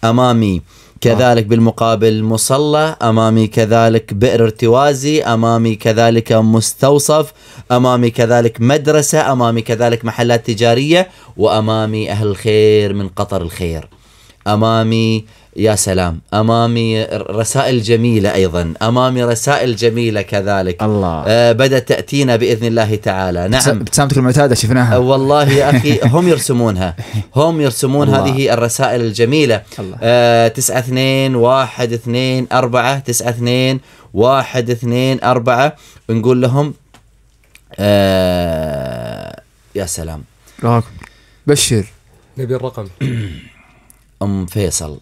امامي كذلك بالمقابل مصلى امامي كذلك بئر ارتوازي امامي كذلك مستوصف امامي كذلك مدرسه امامي كذلك محلات تجاريه وامامي اهل الخير من قطر الخير امامي يا سلام امامي رسائل جميله ايضا امامي رسائل جميله كذلك الله آه بدات تاتينا باذن الله تعالى نعم ابتسامتك المعتاده شفناها آه والله يا اخي [laughs] هم يرسمونها هم يرسمون الله. هذه الرسائل الجميله آه 9 2 1 2 4 9 2 1 2 4 نقول لهم آه يا سلام بشر نبي الرقم [clears throat] ام فيصل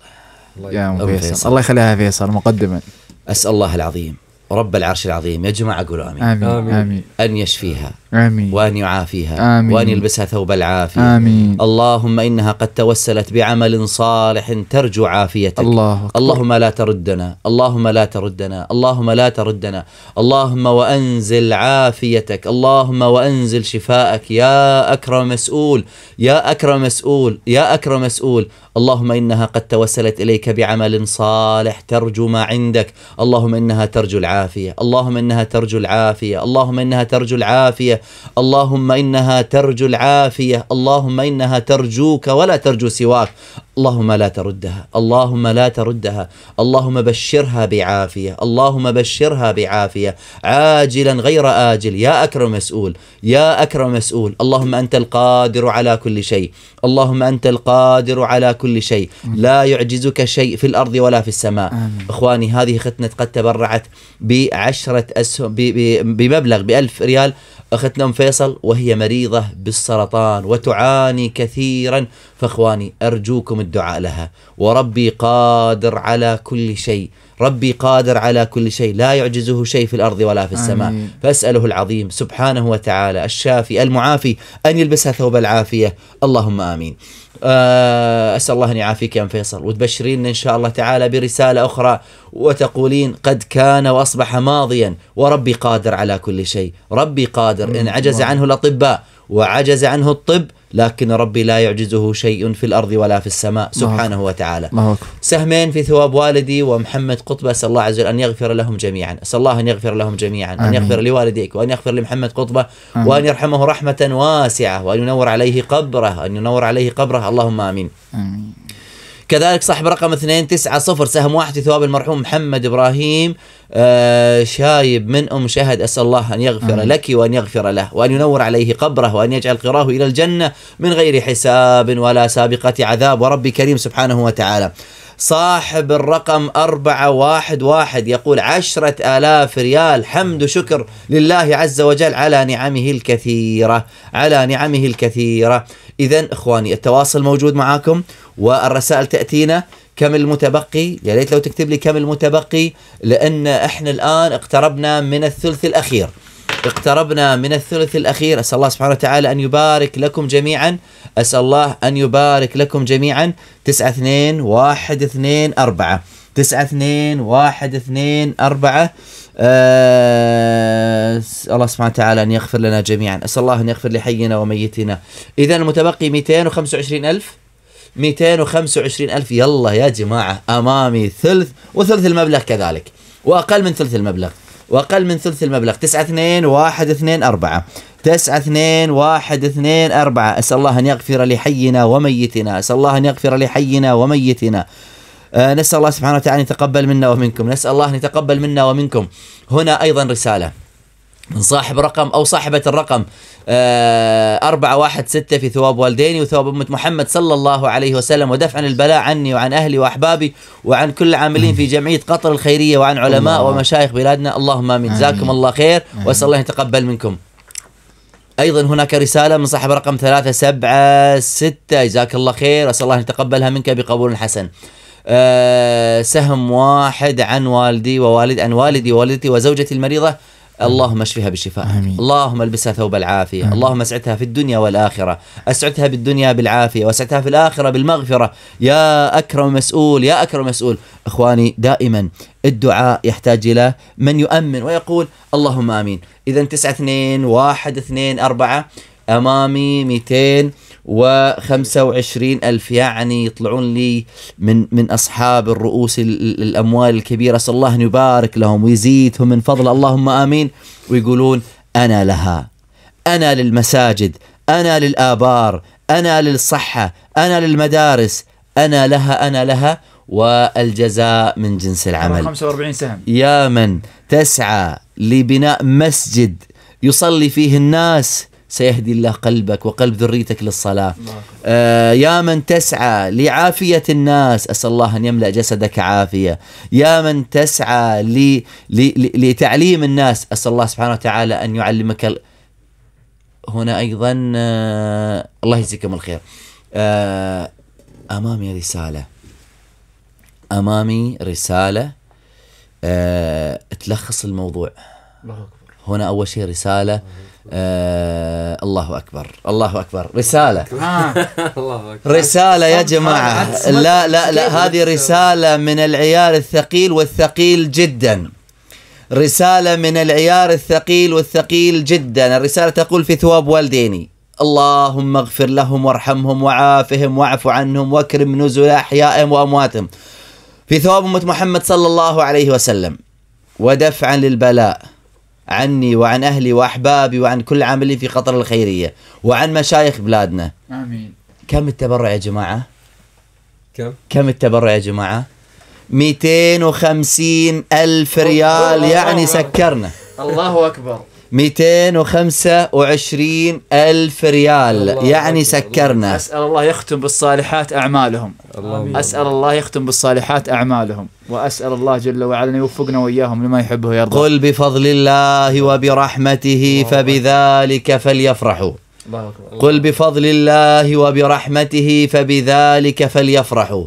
يا ام فيصل. فيصل الله يخليها فيصل مقدما اسال الله العظيم رب العرش العظيم يا جماعه قولوا امين امين, آمين. ان يشفيها آمين وأن يعافيها آمين وأن يلبسها ثوب العافية آمين اللهم إنها قد توسلت بعمل صالح ترجو عافيتك الله أكبر. اللهم لا تردنا اللهم لا تردنا اللهم لا تردنا اللهم وأنزل عافيتك اللهم وأنزل شفاءك يا أكرم مسؤول يا أكرم مسؤول يا أكرم مسؤول اللهم إنها قد توسلت إليك بعمل صالح ترجو ما عندك اللهم إنها ترجو العافية اللهم إنها ترجو العافية اللهم إنها ترجو العافية اللهم إنها ترجو العافية اللهم إنها ترجوك ولا ترجو سواك اللهم لا تردها اللهم لا تردها اللهم بشرها بعافية اللهم بشرها بعافية عاجلا غير آجل يا أكرم مسؤول يا أكرم مسؤول اللهم أنت القادر على كل شيء اللهم أنت القادر على كل شيء لا يعجزك شيء في الأرض ولا في السماء آمين. إخواني هذه ختنة قد تبرعت بعشرة أسهم بمبلغ بألف ريال أختنا أم فيصل وهي مريضة بالسرطان وتعاني كثيرا فإخواني أرجوكم الدعاء لها وربي قادر على كل شيء ربي قادر على كل شيء لا يعجزه شيء في الأرض ولا في السماء آمين. فأسأله العظيم سبحانه وتعالى الشافي المعافي أن يلبسها ثوب العافية اللهم آمين آه، أسأل الله أن يعافيك يا فيصل وتبشرين إن شاء الله تعالى برسالة أخرى وتقولين قد كان وأصبح ماضيا وربي قادر على كل شيء ربي قادر إن عجز عنه الأطباء وعجز عنه الطب لكن ربي لا يعجزه شيء في الأرض ولا في السماء سبحانه وتعالى سهمين في ثواب والدي ومحمد قطب أسأل الله عز وجل أن يغفر لهم جميعا أسأل الله أن يغفر لهم جميعا آمين. أن يغفر لوالديك وأن يغفر لمحمد قطبة آمين. وأن يرحمه رحمة واسعة وأن ينور عليه قبره أن ينور عليه قبره اللهم آمين, آمين. كذلك صاحب رقم 290 سهم واحد في ثواب المرحوم محمد ابراهيم آه شايب من ام شهد اسال الله ان يغفر آه. لك وان يغفر له وان ينور عليه قبره وان يجعل قراه الى الجنه من غير حساب ولا سابقه عذاب وربي كريم سبحانه وتعالى. صاحب الرقم 411 واحد يقول عشرة آلاف ريال حمد وشكر لله عز وجل على نعمه الكثيرة على نعمه الكثيرة إذا إخواني التواصل موجود معاكم والرسائل تأتينا كم المتبقي يا ليت لو تكتب لي كم المتبقي لأن إحنا الآن اقتربنا من الثلث الأخير اقتربنا من الثلث الأخير أسأل الله سبحانه وتعالى أن يبارك لكم جميعا أسأل الله أن يبارك لكم جميعا تسعة اثنين واحد اثنين أربعة تسعة اثنين واحد اثنين أربعة أه الله سبحانه وتعالى أن يغفر لنا جميعا أسأل الله أن يغفر لحينا وميتنا إذا المتبقي 225 ألف 225 ألف يلا يا جماعة أمامي ثلث وثلث المبلغ كذلك وأقل من ثلث المبلغ وأقل من ثلث المبلغ تسعة اثنين واحد اثنين أربعة تسعة اثنين واحد اثنين أربعة أسأل الله أن يغفر لحينا وميتنا أسأل الله أن يغفر لحينا وميتنا أه نسأل الله سبحانه وتعالى أن يتقبل منا ومنكم نسأل الله أن يتقبل منا ومنكم هنا أيضا رسالة من صاحب رقم او صاحبة الرقم آه، أربعة واحد ستة في ثواب والديني وثواب أمة محمد صلى الله عليه وسلم ودفعا البلاء عني وعن أهلي وأحبابي وعن كل العاملين في جمعية قطر الخيرية وعن علماء الله. ومشايخ بلادنا اللهم آمين جزاكم الله خير وأسأل الله أن يتقبل منكم ايضا هناك رساله من صاحب رقم ثلاثة سبعة ستة جزاك الله خير اسال الله ان يتقبلها منك بقبول حسن أه سهم واحد عن والدي ووالد عن والدي ووالدتي وزوجتي المريضه اللهم اشفها بالشفاء آمين. اللهم البسها ثوب العافيه آمين. اللهم اسعدها في الدنيا والاخره اسعدها بالدنيا بالعافيه واسعدها في الاخره بالمغفره يا اكرم مسؤول يا اكرم مسؤول اخواني دائما الدعاء يحتاج الى من يؤمن ويقول اللهم امين اذا 9 2 1 2 4 امامي 200 و25 ألف يعني يطلعون لي من من أصحاب الرؤوس الأموال الكبيرة أسأل الله أن يبارك لهم ويزيدهم من فضل اللهم آمين ويقولون أنا لها أنا للمساجد أنا للآبار أنا للصحة أنا للمدارس أنا لها أنا لها والجزاء من جنس العمل 45 سهم يا من تسعى لبناء مسجد يصلي فيه الناس سيهدي الله قلبك وقلب ذريتك للصلاة آه يا من تسعى لعافية الناس أسأل الله أن يملأ جسدك عافية يا من تسعى لي لي لتعليم الناس أسأل الله سبحانه وتعالى أن يعلمك ال... هنا أيضا آه الله يجزيكم الخير آه أمامي رسالة أمامي رسالة آه تلخص الموضوع الله أكبر. هنا أول شيء رسالة الله آه الله اكبر الله اكبر رساله [laughs] آه. الله اكبر رساله يا جماعه لا لا لا هذه رساله من العيار الثقيل والثقيل جدا رساله من العيار الثقيل والثقيل جدا الرساله تقول في ثواب والديني اللهم اغفر لهم وارحمهم وعافهم واعف عنهم واكرم نزل احيائهم وامواتهم في ثواب امه محمد صلى الله عليه وسلم ودفعا للبلاء عني وعن أهلي وأحبابي وعن كل عاملين في قطر الخيرية وعن مشايخ بلادنا آمين كم التبرع يا جماعة؟ كم؟ كم التبرع يا جماعة؟ 250 ألف ريال يعني سكرنا الله أكبر 225 ألف ريال يعني سكرنا أسأل الله يختم بالصالحات أعمالهم الله أسأل الله يختم بالصالحات أعمالهم وأسأل الله جل وعلا أن يوفقنا وإياهم لما يحبه ويرضى قل بفضل الله وبرحمته فبذلك فليفرحوا قل بفضل الله وبرحمته فبذلك فليفرحوا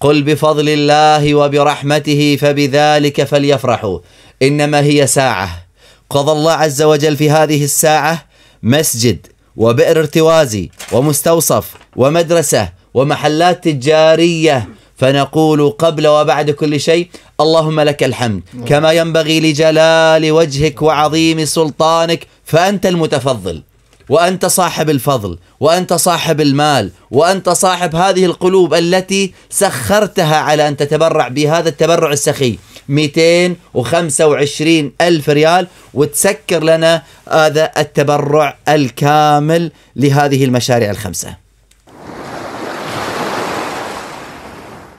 قل بفضل الله وبرحمته فبذلك فليفرحوا إنما هي ساعة قضى الله عز وجل في هذه الساعة مسجد وبئر ارتوازي ومستوصف ومدرسة ومحلات تجارية فنقول قبل وبعد كل شيء اللهم لك الحمد كما ينبغي لجلال وجهك وعظيم سلطانك فأنت المتفضل وأنت صاحب الفضل وأنت صاحب المال وأنت صاحب هذه القلوب التي سخرتها على أن تتبرع بهذا التبرع السخي 225 ألف ريال وتسكر لنا هذا التبرع الكامل لهذه المشاريع الخمسة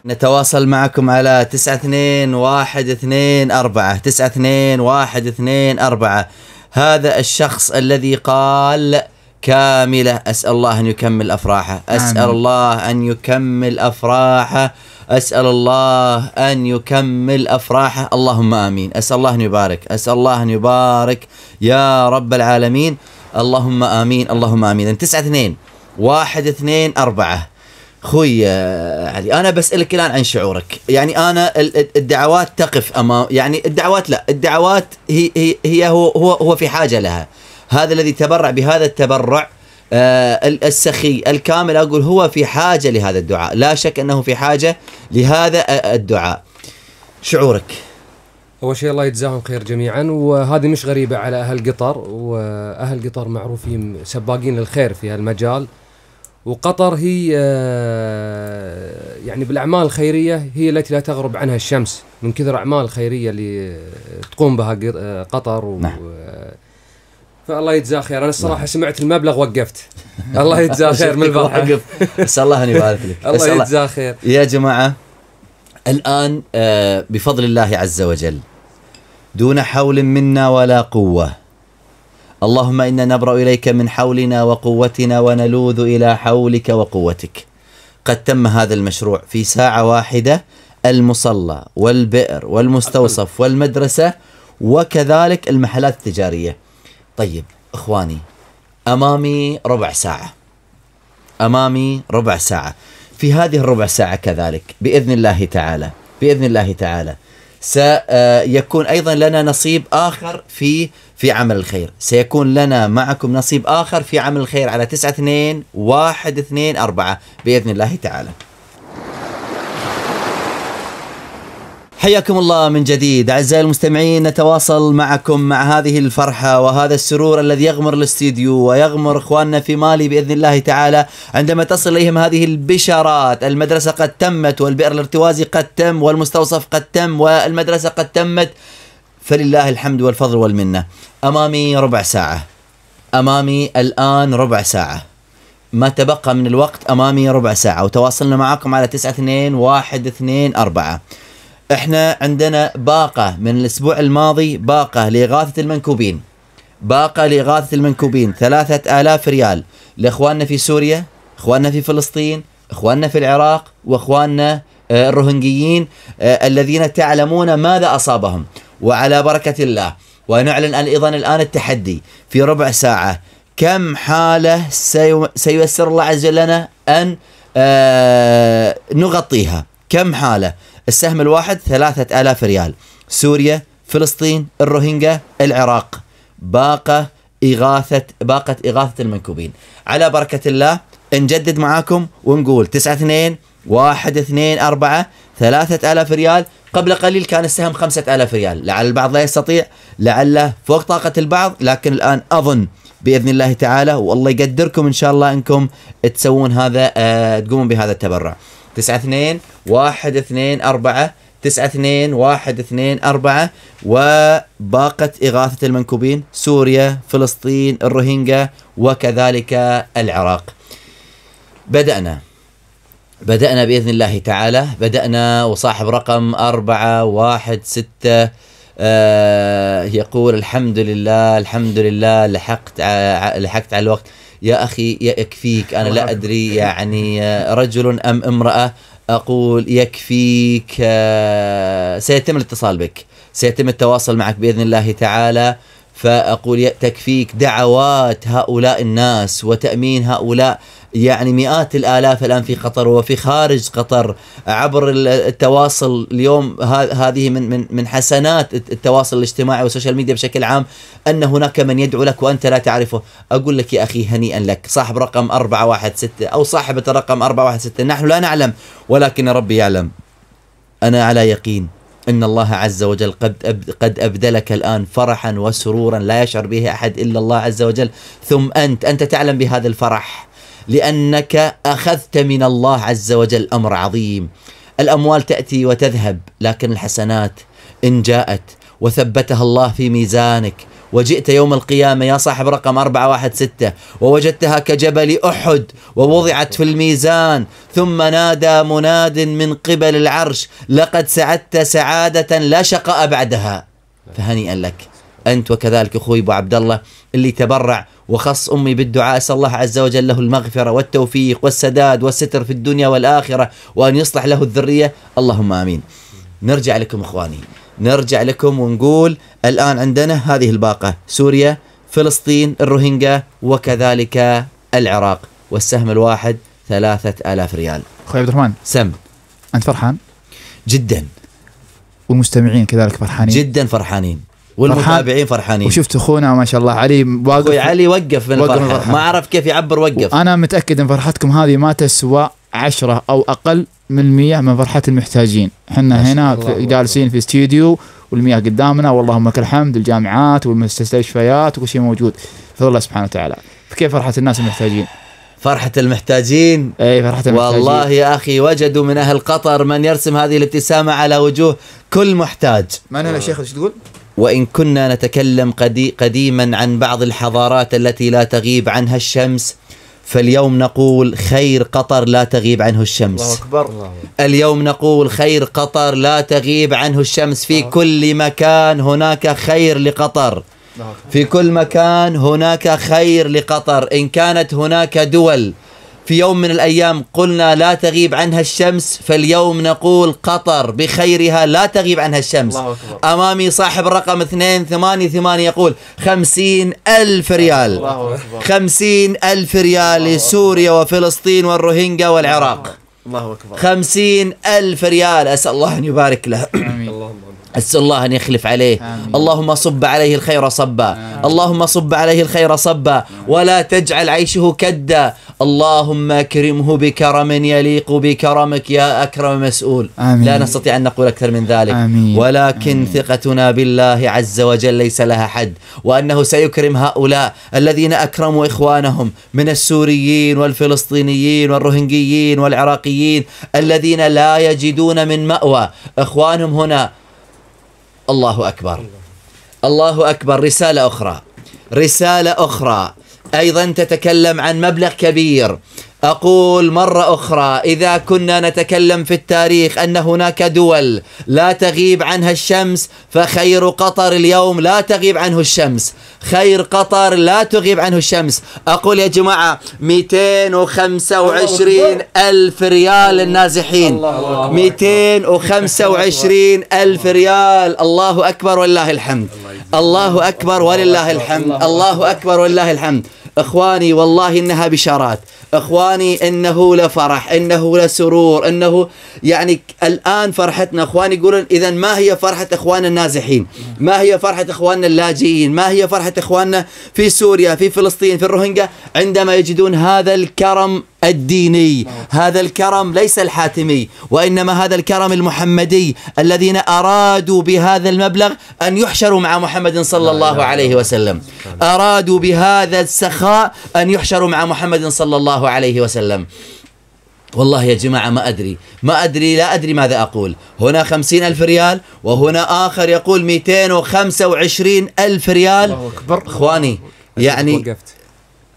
نتواصل معكم على تسعة اثنين واحد اثنين أربعة تسعة اثنين واحد اثنين أربعة هذا الشخص الذي قال كاملة أسأل الله أن يكمل أفراحه أسأل الله أن يكمل أفراحه أسأل الله أن يكمل أفراحه اللهم آمين أسأل الله أن يبارك أسأل الله أن يبارك يا رب العالمين اللهم آمين اللهم آمين تسعة اثنين واحد اثنين أربعة خوي علي انا بسالك الان عن شعورك يعني انا الدعوات تقف امام يعني الدعوات لا الدعوات هي هي هي هو هو, هو في حاجه لها هذا الذي تبرع بهذا التبرع آه، السخي الكامل اقول هو في حاجه لهذا الدعاء، لا شك انه في حاجه لهذا الدعاء. شعورك؟ اول شيء الله يجزاهم خير جميعا وهذه مش غريبه على اهل قطر واهل قطر معروفين سباقين الخير في هالمجال وقطر هي آه، يعني بالاعمال الخيريه هي التي لا تغرب عنها الشمس من كثر الاعمال الخيريه اللي تقوم بها آه، قطر نعم. فالله يجزاه خير انا الصراحه سمعت المبلغ وقفت الله يجزاه خير من [laughs] الفرحه بس الله ان يبارك لك [laughs] الله يجزاه خير يا جماعه الان آه، بفضل الله عز وجل دون حول منا ولا قوه اللهم انا نبرا اليك من حولنا وقوتنا ونلوذ الى حولك وقوتك قد تم هذا المشروع في ساعه واحده المصلى والبئر والمستوصف والمدرسه وكذلك المحلات التجاريه طيب اخواني امامي ربع ساعه امامي ربع ساعه في هذه الربع ساعه كذلك باذن الله تعالى باذن الله تعالى سيكون ايضا لنا نصيب اخر في في عمل الخير سيكون لنا معكم نصيب اخر في عمل الخير على 9 2 1 2 4 باذن الله تعالى حياكم الله من جديد اعزائي المستمعين نتواصل معكم مع هذه الفرحه وهذا السرور الذي يغمر الاستديو ويغمر اخواننا في مالي باذن الله تعالى عندما تصل اليهم هذه البشارات المدرسه قد تمت والبئر الارتوازي قد تم والمستوصف قد تم والمدرسه قد تمت فلله الحمد والفضل والمنه امامي ربع ساعه امامي الان ربع ساعه ما تبقى من الوقت امامي ربع ساعه وتواصلنا معكم على 92 124 احنا عندنا باقة من الأسبوع الماضي باقة لإغاثة المنكوبين باقة لإغاثة المنكوبين ثلاثة آلاف ريال لإخواننا في سوريا إخواننا في فلسطين إخواننا في العراق وإخواننا آه، الرهنجيين آه، الذين تعلمون ماذا أصابهم وعلى بركة الله ونعلن أيضا الآن التحدي في ربع ساعة كم حالة سيسر الله عز وجل لنا أن آه، نغطيها كم حالة السهم الواحد ثلاثة آلاف ريال سوريا فلسطين الروهينجا العراق باقة إغاثة باقة إغاثة المنكوبين على بركة الله نجدد معاكم ونقول تسعة اثنين واحد اثنين أربعة ثلاثة آلاف ريال قبل قليل كان السهم خمسة آلاف ريال لعل البعض لا يستطيع لعله فوق طاقة البعض لكن الآن أظن بإذن الله تعالى والله يقدركم إن شاء الله أنكم تسوون هذا آه، تقومون بهذا التبرع 9 2 1 2 4 9 2 1 2 4 وباقة إغاثة المنكوبين سوريا فلسطين الروهينجا وكذلك العراق بدأنا بدأنا بإذن الله تعالى بدأنا وصاحب رقم أربعة واحد ستة آه، يقول الحمد لله الحمد لله لحقت لحقت على الوقت يا أخي يكفيك أنا لا أدري يعني آه، رجل أم امرأة أقول يكفيك آه، سيتم الاتصال بك سيتم التواصل معك بإذن الله تعالى فأقول تكفيك دعوات هؤلاء الناس وتأمين هؤلاء يعني مئات الالاف الان في قطر وفي خارج قطر عبر التواصل اليوم هذه من من من حسنات التواصل الاجتماعي والسوشيال ميديا بشكل عام ان هناك من يدعو لك وانت لا تعرفه اقول لك يا اخي هنيئا لك صاحب رقم 416 او صاحبة رقم 416 نحن لا نعلم ولكن ربي يعلم انا على يقين ان الله عز وجل قد قد ابدلك الان فرحا وسرورا لا يشعر به احد الا الله عز وجل ثم انت انت تعلم بهذا الفرح لأنك أخذت من الله عز وجل أمر عظيم الأموال تأتي وتذهب لكن الحسنات إن جاءت وثبتها الله في ميزانك وجئت يوم القيامة يا صاحب رقم 416 ووجدتها كجبل أحد ووضعت في الميزان ثم نادى مناد من قبل العرش لقد سعدت سعادة لا شقاء بعدها فهنيئا لك أنت وكذلك أخوي أبو عبد الله اللي تبرع وخص أمي بالدعاء أسأل الله عز وجل له المغفرة والتوفيق والسداد والستر في الدنيا والآخرة وأن يصلح له الذرية اللهم آمين نرجع لكم إخواني نرجع لكم ونقول الآن عندنا هذه الباقة سوريا فلسطين الروهينجا وكذلك العراق والسهم الواحد ثلاثة آلاف ريال أخوي عبد الرحمن سم أنت فرحان؟ جدا والمستمعين كذلك فرحانين جدا فرحانين والمتابعين فرحانين وشفت اخونا ما شاء الله علي واقف اخوي علي وقف من الفرحه, الفرحة. ما عرف كيف يعبر وقف انا متاكد ان فرحتكم هذه ما تسوى عشرة او اقل من المية من فرحه المحتاجين احنا هنا جالسين في استديو والمياه قدامنا واللهم لك الحمد الجامعات والمستشفيات وكل شيء موجود فضل الله سبحانه وتعالى فكيف فرحه الناس المحتاجين فرحة المحتاجين اي فرحة المحتاجين والله يا اخي وجدوا من اهل قطر من يرسم هذه الابتسامة على وجوه كل محتاج معنا يا شيخ ايش تقول؟ وإن كنا نتكلم قديما عن بعض الحضارات التي لا تغيب عنها الشمس فاليوم نقول خير قطر لا تغيب عنه الشمس الله أكبر الله. اليوم نقول خير قطر لا تغيب عنه الشمس في كل مكان هناك خير لقطر في كل مكان هناك خير لقطر إن كانت هناك دول في يوم من الأيام قلنا لا تغيب عنها الشمس فاليوم نقول قطر بخيرها لا تغيب عنها الشمس الله أكبر. أمامي صاحب رقم 288 يقول خمسين ألف ريال الله أكبر. خمسين ألف ريال لسوريا وفلسطين والروهينجا والعراق الله أكبر خمسين ألف ريال أسأل الله أن يبارك له آمين. أسأل الله أن يخلف عليه آمين. اللهم صب عليه الخير صبا آمين. اللهم صب عليه الخير صبا ولا تجعل عيشه كدا اللهم أكرمه بكرم يليق بكرمك يا أكرم مسؤول آمين. لا نستطيع أن نقول أكثر من ذلك آمين. ولكن آمين. ثقتنا بالله عز وجل ليس لها حد وأنه سيكرم هؤلاء الذين أكرموا إخوانهم من السوريين والفلسطينيين والروهنجيين والعراقيين الذين لا يجدون من مأوى إخوانهم هنا الله أكبر الله أكبر رسالة أخرى رسالة أخرى أيضا تتكلم عن مبلغ كبير أقول مرة أخرى إذا كنا نتكلم في التاريخ أن هناك دول لا تغيب عنها الشمس فخير قطر اليوم لا تغيب عنه الشمس خير قطر لا تغيب عنه الشمس أقول يا جماعة 225 ألف ريال للنازحين 225 ألف ريال الله أكبر والله الحمد الله أكبر ولله الحمد الله أكبر والله الحمد اخواني والله انها بشارات اخواني انه لفرح انه لسرور انه يعني الان فرحتنا اخواني يقولون اذا ما هي فرحه اخواننا النازحين ما هي فرحه اخواننا اللاجئين ما هي فرحه اخواننا في سوريا في فلسطين في الروهينجا عندما يجدون هذا الكرم الديني نعم. هذا الكرم ليس الحاتمي وإنما هذا الكرم المحمدي الذين أرادوا بهذا المبلغ أن يحشروا مع محمد صلى الله عليه وسلم نعم. أرادوا بهذا السخاء أن يحشروا مع محمد صلى الله عليه وسلم والله يا جماعة ما أدري ما أدري لا أدري ماذا أقول هنا خمسين ألف ريال وهنا آخر يقول ميتين وخمسة وعشرين ألف ريال الله أكبر إخواني يعني وقفت.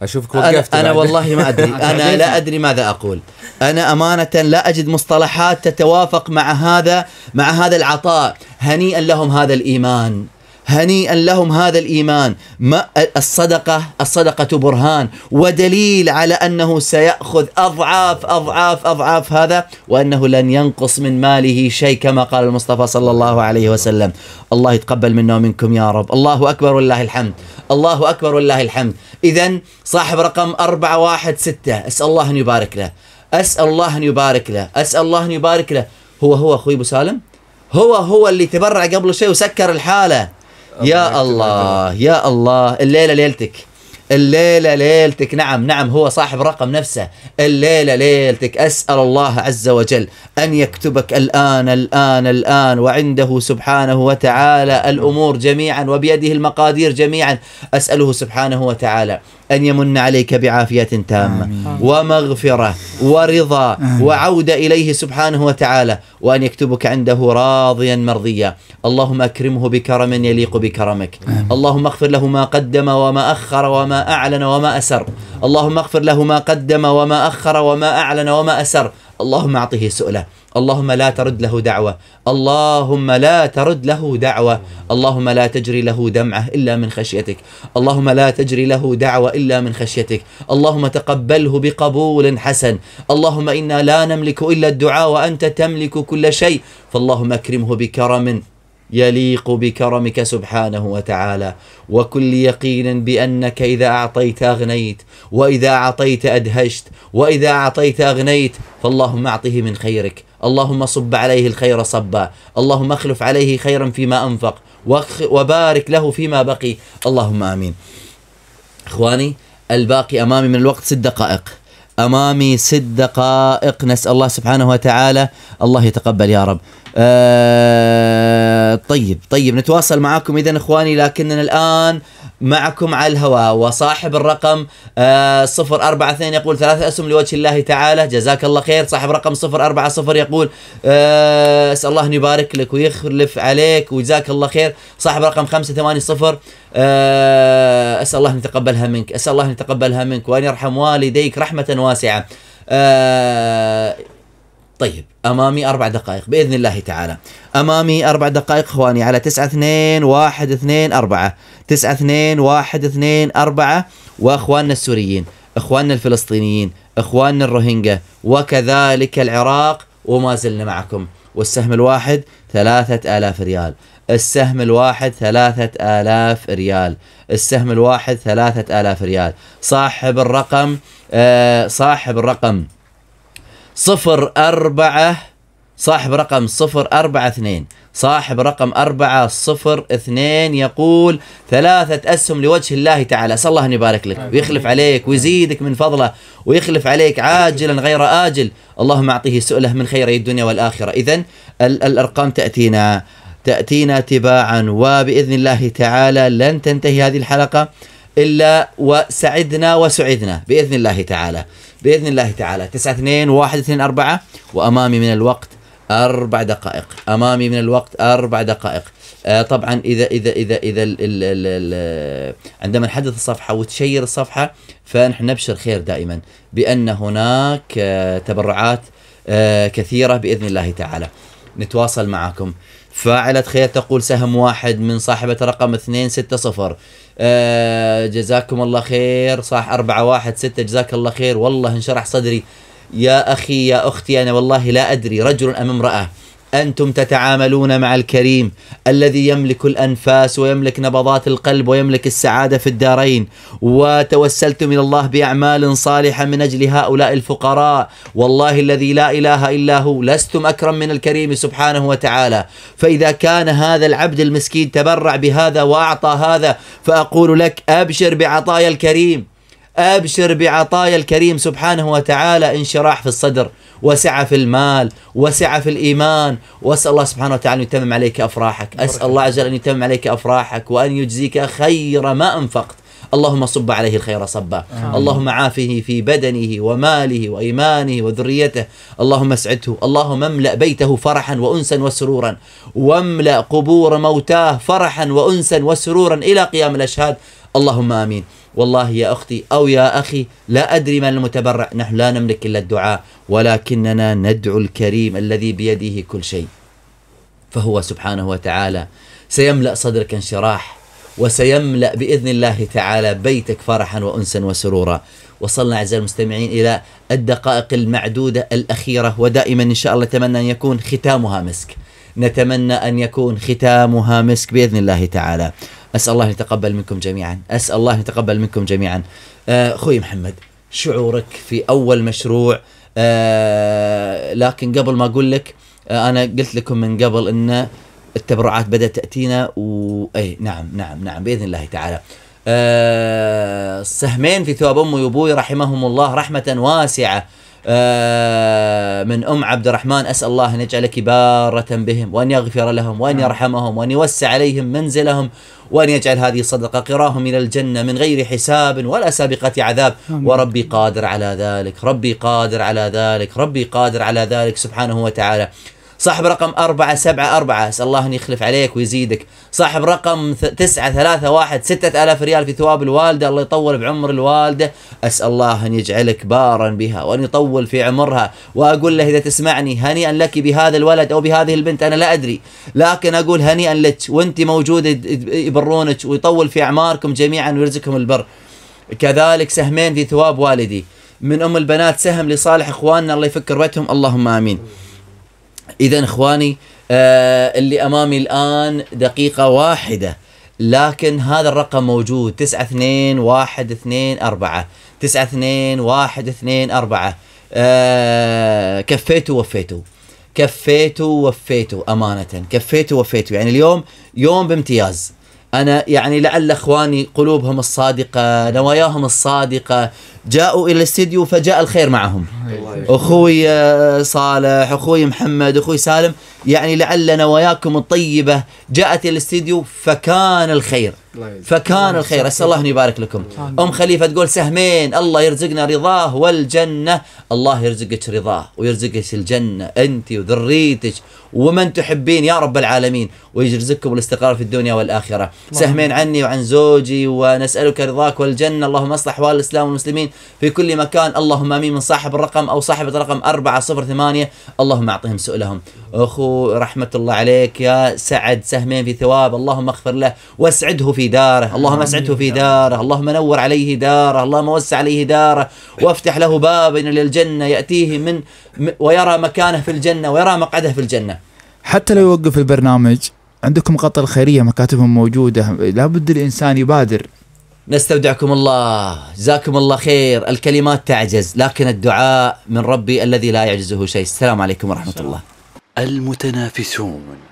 اشوفك وقفت انا, أنا والله ما ادري [laughs] انا لا ادري ماذا اقول انا امانه لا اجد مصطلحات تتوافق مع هذا مع هذا العطاء هنيئا لهم هذا الايمان هنيئا لهم هذا الايمان ما الصدقه الصدقه برهان ودليل على انه سياخذ اضعاف اضعاف اضعاف هذا وانه لن ينقص من ماله شيء كما قال المصطفى صلى الله عليه وسلم الله يتقبل منا ومنكم يا رب الله اكبر والله الحمد الله اكبر والله الحمد اذا صاحب رقم 416 اسال الله ان يبارك له اسال الله ان يبارك له اسال الله ان يبارك له هو هو اخوي ابو سالم هو هو اللي تبرع قبل شوي وسكر الحاله يا الله يا الله الليله ليلتك الليلة ليلتك نعم نعم هو صاحب رقم نفسه الليلة ليلتك أسأل الله عز وجل أن يكتبك الآن الآن الآن وعنده سبحانه وتعالى الأمور جميعا وبيده المقادير جميعا أسأله سبحانه وتعالى أن يمن عليك بعافية تامة آمين. ومغفرة ورضا آمين. وعودة إليه سبحانه وتعالى وأن يكتبك عنده راضيا مرضيا اللهم أكرمه بكرم يليق بكرمك آمين. اللهم اغفر له ما قدم وما أخر وما أعلن وما أسر اللهم اغفر له ما قدم وما أخر وما أعلن وما أسر اللهم أعطه سؤله اللهم لا ترد له دعوة اللهم لا ترد له دعوة اللهم لا تجري له دمعة إلا من خشيتك اللهم لا تجري له دعوة إلا من خشيتك اللهم تقبله بقبول حسن اللهم إنا لا نملك إلا الدعاء وأنت تملك كل شيء فاللهم أكرمه بكرم يليق بكرمك سبحانه وتعالى وكل يقين بانك اذا اعطيت اغنيت واذا اعطيت ادهشت واذا اعطيت اغنيت فاللهم اعطه من خيرك اللهم صب عليه الخير صبا اللهم اخلف عليه خيرا فيما انفق وبارك له فيما بقي اللهم امين اخواني الباقي امامي من الوقت ست دقائق امامي ست دقائق نسال الله سبحانه وتعالى الله يتقبل يا رب. أه طيب طيب نتواصل معاكم اذا اخواني لكننا الان معكم على الهواء وصاحب الرقم آه 042 يقول ثلاثة أسهم لوجه الله تعالى جزاك الله خير صاحب رقم 040 يقول آه أسأل الله أن يبارك لك ويخلف عليك وجزاك الله خير صاحب رقم 580 آه أسأل الله أن يتقبلها منك أسأل الله أن يتقبلها منك وأن يرحم والديك رحمة واسعة آه طيب امامي اربع دقائق باذن الله تعالى امامي اربع دقائق اخواني على 9 2 1 2 4 9 2 1 2 4 واخواننا السوريين اخواننا الفلسطينيين اخواننا الروهينجا وكذلك العراق وما زلنا معكم والسهم الواحد ثلاثة آلاف ريال السهم الواحد ثلاثة آلاف ريال السهم الواحد ثلاثة آلاف ريال صاحب الرقم آه صاحب الرقم صفر أربعة صاحب رقم صفر أربعة اثنين صاحب رقم أربعة صفر اثنين يقول ثلاثة أسهم لوجه الله تعالى أسأل الله أن يبارك لك ويخلف عليك ويزيدك من فضله ويخلف عليك عاجلا غير آجل اللهم أعطيه سؤله من خير الدنيا والآخرة إذا الأرقام تأتينا تأتينا تباعا وبإذن الله تعالى لن تنتهي هذه الحلقة إلا وسعدنا وسعدنا بإذن الله تعالى باذن الله تعالى 9 2 1 2 4 وامامي من الوقت اربع دقائق امامي من الوقت اربع دقائق آه طبعا اذا اذا اذا اذا الـ الـ الـ الـ عندما نحدث الصفحه وتشير الصفحه فنحن نبشر خير دائما بان هناك آه تبرعات آه كثيره باذن الله تعالى نتواصل معكم فاعلة خير تقول سهم واحد من صاحبة رقم 260 آه، جزاكم الله خير صح أربعة واحد ستة جزاك الله خير والله انشرح صدري يا أخي يا أختي أنا والله لا أدري رجل أم امرأة أنتم تتعاملون مع الكريم الذي يملك الأنفاس ويملك نبضات القلب ويملك السعادة في الدارين وتوسلتم إلى الله بأعمال صالحة من أجل هؤلاء الفقراء والله الذي لا إله إلا هو لستم أكرم من الكريم سبحانه وتعالى فإذا كان هذا العبد المسكين تبرع بهذا وأعطى هذا فأقول لك أبشر بعطايا الكريم أبشر بعطايا الكريم سبحانه وتعالى انشراح في الصدر وسعة في المال وسعة في الإيمان وأسأل الله سبحانه وتعالى أن يتمم عليك أفراحك أسأل الله عز وجل أن يتمم عليك أفراحك وأن يجزيك خير ما أنفقت اللهم صب عليه الخير صبا اللهم عافه في بدنه وماله وإيمانه وذريته اللهم اسعده اللهم املأ بيته فرحا وأنسا وسرورا واملأ قبور موتاه فرحا وأنسا وسرورا إلى قيام الأشهاد اللهم آمين والله يا أختي أو يا أخي لا أدري من المتبرع نحن لا نملك إلا الدعاء ولكننا ندعو الكريم الذي بيده كل شيء فهو سبحانه وتعالى سيملأ صدرك انشراح وسيملأ بإذن الله تعالى بيتك فرحا وأنسا وسرورا وصلنا أعزائي المستمعين إلى الدقائق المعدودة الأخيرة ودائما إن شاء الله أتمنى أن يكون ختامها مسك نتمنى أن يكون ختامها مسك بإذن الله تعالى اسال الله ان يتقبل منكم جميعا اسال الله ان يتقبل منكم جميعا آه، اخوي محمد شعورك في اول مشروع أه لكن قبل ما اقول لك أه انا قلت لكم من قبل ان التبرعات بدات تاتينا واي نعم نعم نعم باذن الله تعالى أه سهمين في ثواب امي وابوي رحمهم الله رحمه واسعه آه، من أم عبد الرحمن أسأل الله أن يجعلك بارة بهم وأن يغفر لهم وأن نعم. يرحمهم وأن يوسع عليهم منزلهم وأن يجعل هذه الصدقة قراهم إلى الجنة من غير حساب ولا سابقة عذاب وربي قادر على ذلك ربي قادر على ذلك ربي قادر على ذلك سبحانه وتعالى صاحب رقم أربعة سبعة أربعة أسأل الله أن يخلف عليك ويزيدك صاحب رقم تسعة ثلاثة واحد ستة ألاف ريال في ثواب الوالدة الله يطول بعمر الوالدة أسأل الله أن يجعلك بارا بها وأن يطول في عمرها وأقول له إذا تسمعني هنيئا لك بهذا الولد أو بهذه البنت أنا لا أدري لكن أقول هنيئا لك وأنت موجودة يبرونك ويطول في أعماركم جميعا ويرزقكم البر كذلك سهمين في ثواب والدي من أم البنات سهم لصالح إخواننا الله يفك كربتهم اللهم آمين اذا اخواني آه اللي امامي الان دقيقه واحده لكن هذا الرقم موجود تسعة تسعة اثنين اثنين اثنين واحد واحد أربعة اثنين أربعة آه كفيتوا وفيتوا كفيتوا وفيتوا امانه كفيتوا وفيتوا يعني اليوم يوم بامتياز انا يعني لعل اخواني قلوبهم الصادقه نواياهم الصادقه جاءوا الى الاستديو فجاء الخير معهم اخوي آه، صالح اخوي محمد اخوي سالم يعني لعل نواياكم الطيبه جاءت الى الاستديو فكان الخير فكان الخير اسال الله ان يبارك لكم ام خليفه تقول سهمين الله يرزقنا رضاه والجنه الله يرزقك رضاه ويرزقك الجنه انت وذريتك ومن تحبين يا رب العالمين ويرزقكم الاستقرار في الدنيا والاخره سهمين عني وعن زوجي ونسالك رضاك والجنه اللهم اصلح احوال الاسلام والمسلمين العالمين في كل مكان اللهم امين من صاحب الرقم او صاحبة الرقم 408 اللهم اعطهم سؤلهم اخو رحمة الله عليك يا سعد سهمين في ثواب اللهم اغفر له واسعده في داره اللهم اسعده في داره اللهم نور عليه داره اللهم وسع عليه داره وافتح له بابا الى الجنة يأتيه من ويرى مكانه في الجنة ويرى مقعده في الجنة حتى لو يوقف البرنامج عندكم قطر الخيريه مكاتبهم موجوده لابد الانسان يبادر نستودعكم الله جزاكم الله خير الكلمات تعجز لكن الدعاء من ربي الذي لا يعجزه شيء السلام عليكم ورحمة الله المتنافسون